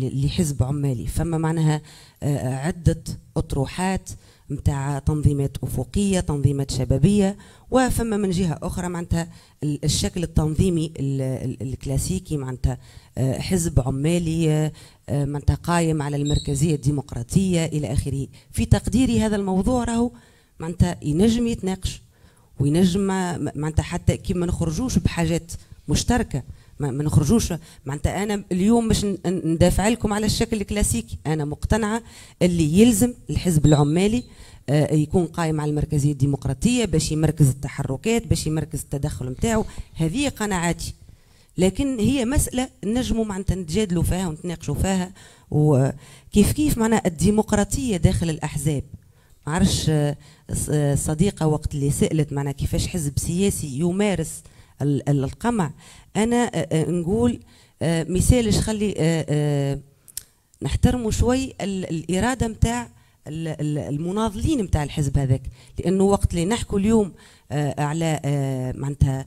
لحزب عمالي فما معناها آه، آه، عدة أطروحات متاع تنظيمات أفقية تنظيمات شبابية وفما من جهة أخرى معناتها الشكل التنظيمي الكلاسيكي معناتها آه، حزب عمالي معناتها قايم على المركزية الديمقراطية إلى آخره في تقديري هذا الموضوع راهو معناتها ينجم يتناقش وينجم معناتها حتى كيما ما نخرجوش بحاجات مشتركة ما, نخرجوش معناتها انا اليوم مش ندافع لكم على الشكل الكلاسيكي انا مقتنعه اللي يلزم الحزب العمالي آه، يكون قائم على المركزيه الديمقراطيه باش يمركز التحركات باش يمركز التدخل نتاعو هذه قناعاتي لكن هي مسألة نجموا معناتها نتجادلوا فيها ونتناقشوا فيها وكيف كيف معنا الديمقراطية داخل الأحزاب ما عرفش آه، آه، صديقة وقت اللي سألت معنا كيفاش حزب سياسي يمارس القمع انا آه، آه، نقول آه، مثال خلي نحترموا شوي الاراده نتاع المناضلين نتاع الحزب هذاك لانه وقت اللي نحكوا اليوم على معناتها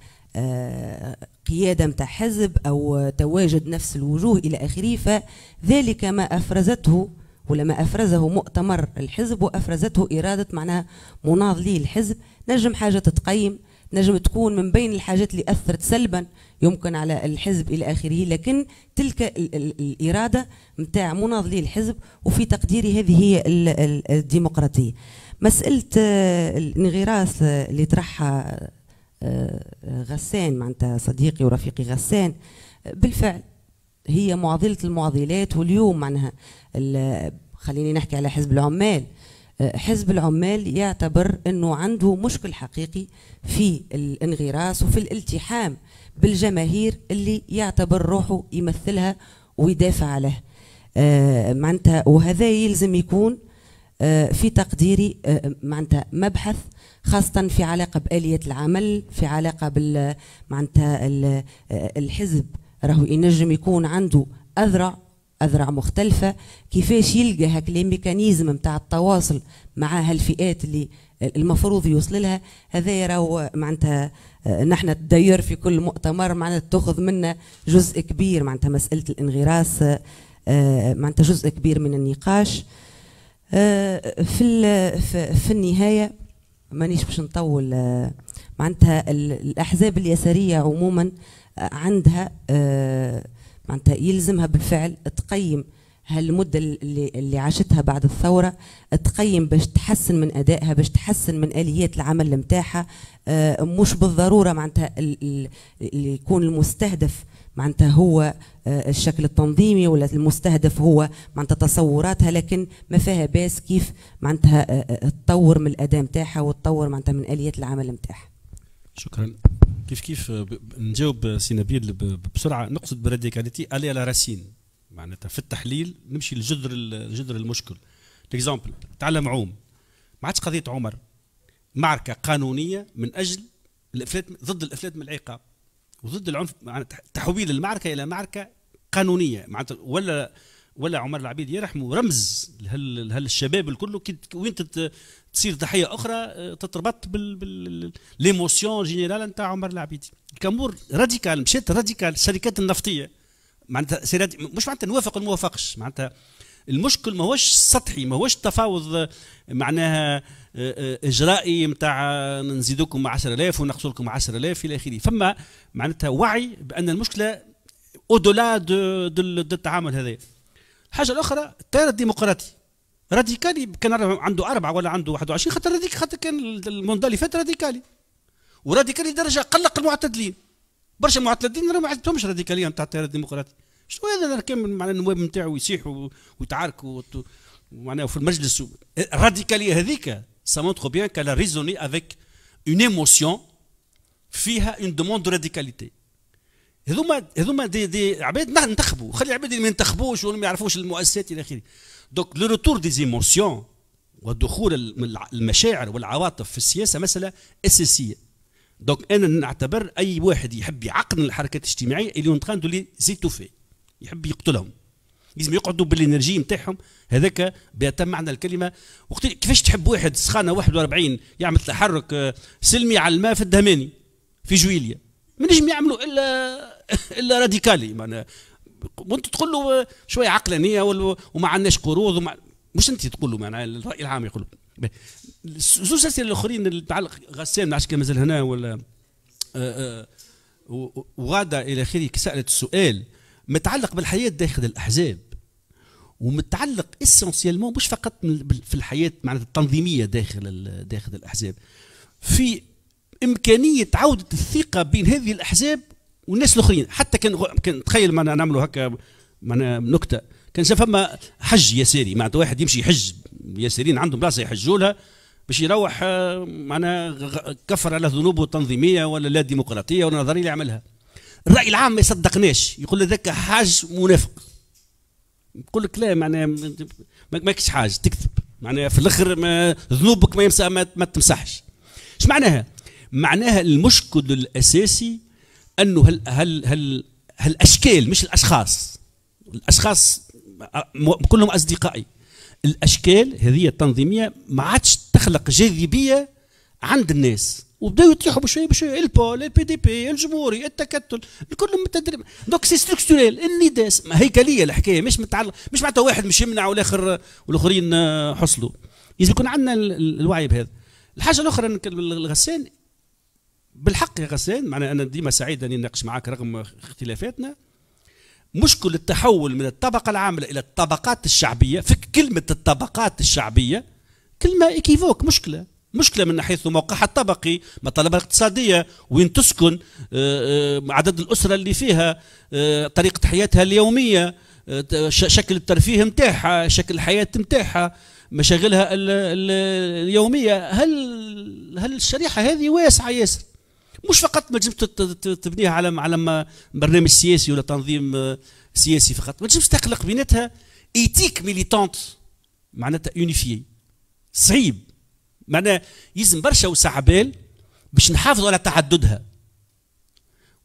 قياده نتاع حزب او تواجد نفس الوجوه الى اخره فذلك ما افرزته ولا ما افرزه مؤتمر الحزب وافرزته اراده معناها مناضلي الحزب نجم حاجه تتقيم نجم تكون من بين الحاجات اللي أثرت سلبا يمكن على الحزب إلى آخره لكن تلك الإرادة نتاع مناضلي الحزب وفي تقديري هذه هي الديمقراطية مسألة آه، الانغراس آه، اللي طرحها آه، غسان معناتها صديقي ورفيقي غسان بالفعل هي معضلة المعضلات واليوم معناها خليني نحكي على حزب العمال حزب العمال يعتبر أنه عنده مشكل حقيقي في الانغراس وفي الالتحام بالجماهير اللي يعتبر روحه يمثلها ويدافع عليه آه، معناتها وهذا يلزم يكون آه، في تقديري آه، معناتها مبحث خاصة في علاقة بآلية العمل في علاقة بال معناتها الحزب راهو ينجم يكون عنده أذرع اذرع مختلفه كيفاش يلقى هاك لي ميكانيزم نتاع التواصل مع هالفئات اللي المفروض يوصل لها هذا راهو معناتها آه، نحن تدير في كل مؤتمر معناتها تاخذ منا جزء كبير معناتها مساله الانغراس آه، آه، معناتها جزء كبير من النقاش في في النهايه مانيش باش نطول معناتها الاحزاب اليساريه عموما عندها معناتها يلزمها بالفعل تقيم هالمدة اللي, اللي عاشتها بعد الثورة تقيم باش تحسن من أدائها باش تحسن من آليات العمل متاعها آه، مش بالضرورة معناتها اللي يكون المستهدف معناتها هو آه، الشكل التنظيمي ولا المستهدف هو معناتها تصوراتها لكن ما فيها باس كيف معناتها آه، تطور من الاداء متاعها وتطور معناتها من آليات العمل متاعها شكرا كيف كيف نجاوب سي نبيل بسرعه نقصد براديكاليتي الي على راسين معناتها في التحليل نمشي لجذر الجذر المشكل اكزامبل تعلم عوم ما عادش قضيه عمر معركه قانونيه من اجل الافلات ضد الافلات من العقاب وضد العنف معناتها تحويل المعركه الى معركه قانونيه معناتها ولا ولا عمر العبيد يرحمه رمز لهال لهالشباب الكل وين تصير ضحيه اخرى تتربط بالليموسيون جينيرال نتاع عمر العبيدي الكامور راديكال مشات راديكال الشركات النفطيه معناتها مش معناتها نوافق ولا نوافقش معناتها المشكل ماهوش سطحي ماهوش تفاوض معناها اجرائي نتاع نزيدوكم 10000 ونقصوا لكم 10000 الى اخره فما معناتها وعي بان المشكله او دولا دو, دو التعامل هذا الحاجه الاخرى التيار الديمقراطي راديكالي كان عنده أربعة ولا عنده 21 خاطر هذيك خاطر كان المونديال اللي فات راديكالي وراديكالي درجة قلق المعتدلين برشا معتدلين راه ما عجبتهمش راديكاليا نتاع التيار الديمقراطي شنو هذا الكامل معناه النواب نتاعو يصيحوا ويتعاركوا معناه في المجلس الراديكاليه هذيك سا مونتر بيان كالا ريزوني افيك اون ايموسيون فيها اون دوموند راديكاليتي هذوما هذوما دي دي عباد ننتخبوا خلي العباد اللي ما ينتخبوش وما يعرفوش المؤسسات الى اخره دونك لو روتور دي زيموسيون ودخول المشاعر والعواطف في السياسه مساله اساسيه دونك انا نعتبر اي واحد يحب يعقل الحركات الاجتماعيه اللي اونتران دو لي زيتوفي يحب يقتلهم لازم يقعدوا بالانرجي نتاعهم هذاك بيتم معنى الكلمه وقت كيفاش تحب واحد سخانه 41 يعمل تحرك آه، سلمي على الماء في الدهماني في جويليا ما نجم يعملوا الا الا راديكالي معناها وانت تقول له شويه عقلانيه وما عندناش قروض ومع مش انت تقول له معناها الراي العام يقول له زوج اسئله الاخرين اللي تعلق غسان ما كان مازال هنا ولا آه، آه، وغاده الى اخره سالت السؤال متعلق بالحياه داخل الاحزاب ومتعلق اسونسيالمون مش فقط في الحياه معناتها التنظيميه داخل داخل الاحزاب في امكانيه عوده الثقه بين هذه الاحزاب والناس الاخرين حتى كان كان تخيل ما نعملوا هكا معنا نكته كان فما حج يساري معناتها واحد يمشي يحج يسارين عندهم بلاصه يحجوا لها باش يروح آه، معناها كفر على ذنوبه التنظيميه ولا لا ديمقراطيه ولا نظريه اللي عملها الراي العام ما يصدقناش يقول ذاك حاج منافق يقول لك لا معناها ماكش حاج تكذب معناها في الاخر ما ذنوبك ما, يمسح ما, ما تمسحش اش معناها معناها المشكل الاساسي انه هل هل هل هالاشكال مش الاشخاص الاشخاص كلهم اصدقائي الاشكال هذه التنظيميه ما عادش تخلق جاذبيه عند الناس وبداوا يطيحوا بشويه بشويه البول البي دي بي الجمهوري التكتل الكل متدرب دونك سي ستركتوريل النداء هيكليه الحكايه مش متعلق مش معناتها واحد مش يمنع والاخر والاخرين حصلوا لازم يكون عندنا الوعي بهذا الحاجه الاخرى الغسان بالحق يا غسان معناها انا ديما سعيد اني نناقش معاك رغم اختلافاتنا مشكل التحول من الطبقه العامله الى الطبقات الشعبيه فك كلمه الطبقات الشعبيه كلمه ايكيفوك مشكله مشكله من حيث موقعها الطبقي مطالبها الاقتصاديه وين تسكن آه، آه، عدد الاسره اللي فيها آه، طريقه حياتها اليوميه شكل الترفيه نتاعها شكل الحياه نتاعها مشاغلها اليوميه هل هل الشريحه هذه واسعه ياسر مش فقط ما تنجمش تبنيها على على برنامج سياسي ولا تنظيم آه، سياسي فقط ما تنجمش تخلق بيناتها ايتيك ميليتانت معناتها يونيفي صعيب معناها يلزم برشا وسع بال باش نحافظوا على تعددها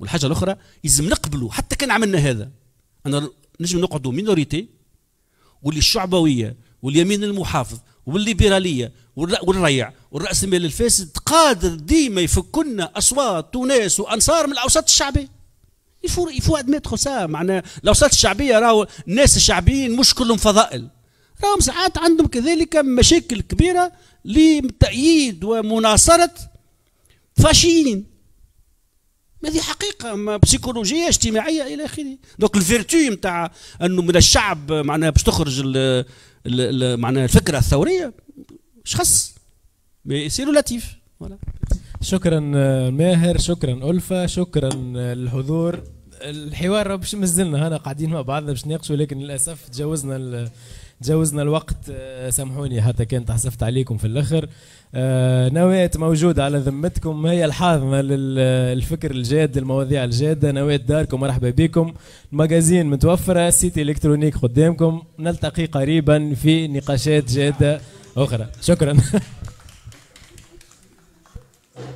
والحاجه الاخرى يلزم نقبلوا حتى كان عملنا هذا انا نجم نقعدوا مينوريتي واللي الشعبويه واليمين المحافظ والليبراليه والريع المال الفاسد قادر ديما يفك لنا اصوات وناس وانصار من الاوساط الشعبيه يفور يفو ادميتخو سا معناها الاوساط الشعبيه راهو الناس الشعبيين مش كلهم فضائل راهم ساعات عندهم كذلك مشاكل كبيره لتأييد ومناصره فاشيين هذه حقيقه ما بسيكولوجيه اجتماعيه الى اخره دونك الفيرتو نتاع انه من الشعب معناها باش تخرج معناها الفكره الثوريه شخص مي سي رولاتيف فوالا شكرا آه، ماهر شكرا ألفة شكرا آه، الحضور الحوار باش مازلنا هنا قاعدين مع بعضنا باش ناقشوا لكن للاسف تجاوزنا تجاوزنا الوقت آه، سامحوني حتى كان تحسفت عليكم في الاخر آه، نواة موجودة على ذمتكم هي الحاضنة للفكر الجاد المواضيع الجادة نواة داركم مرحبا بكم المجازين متوفرة سيتي إلكترونيك قدامكم نلتقي قريبا في نقاشات جادة أخرى شكرا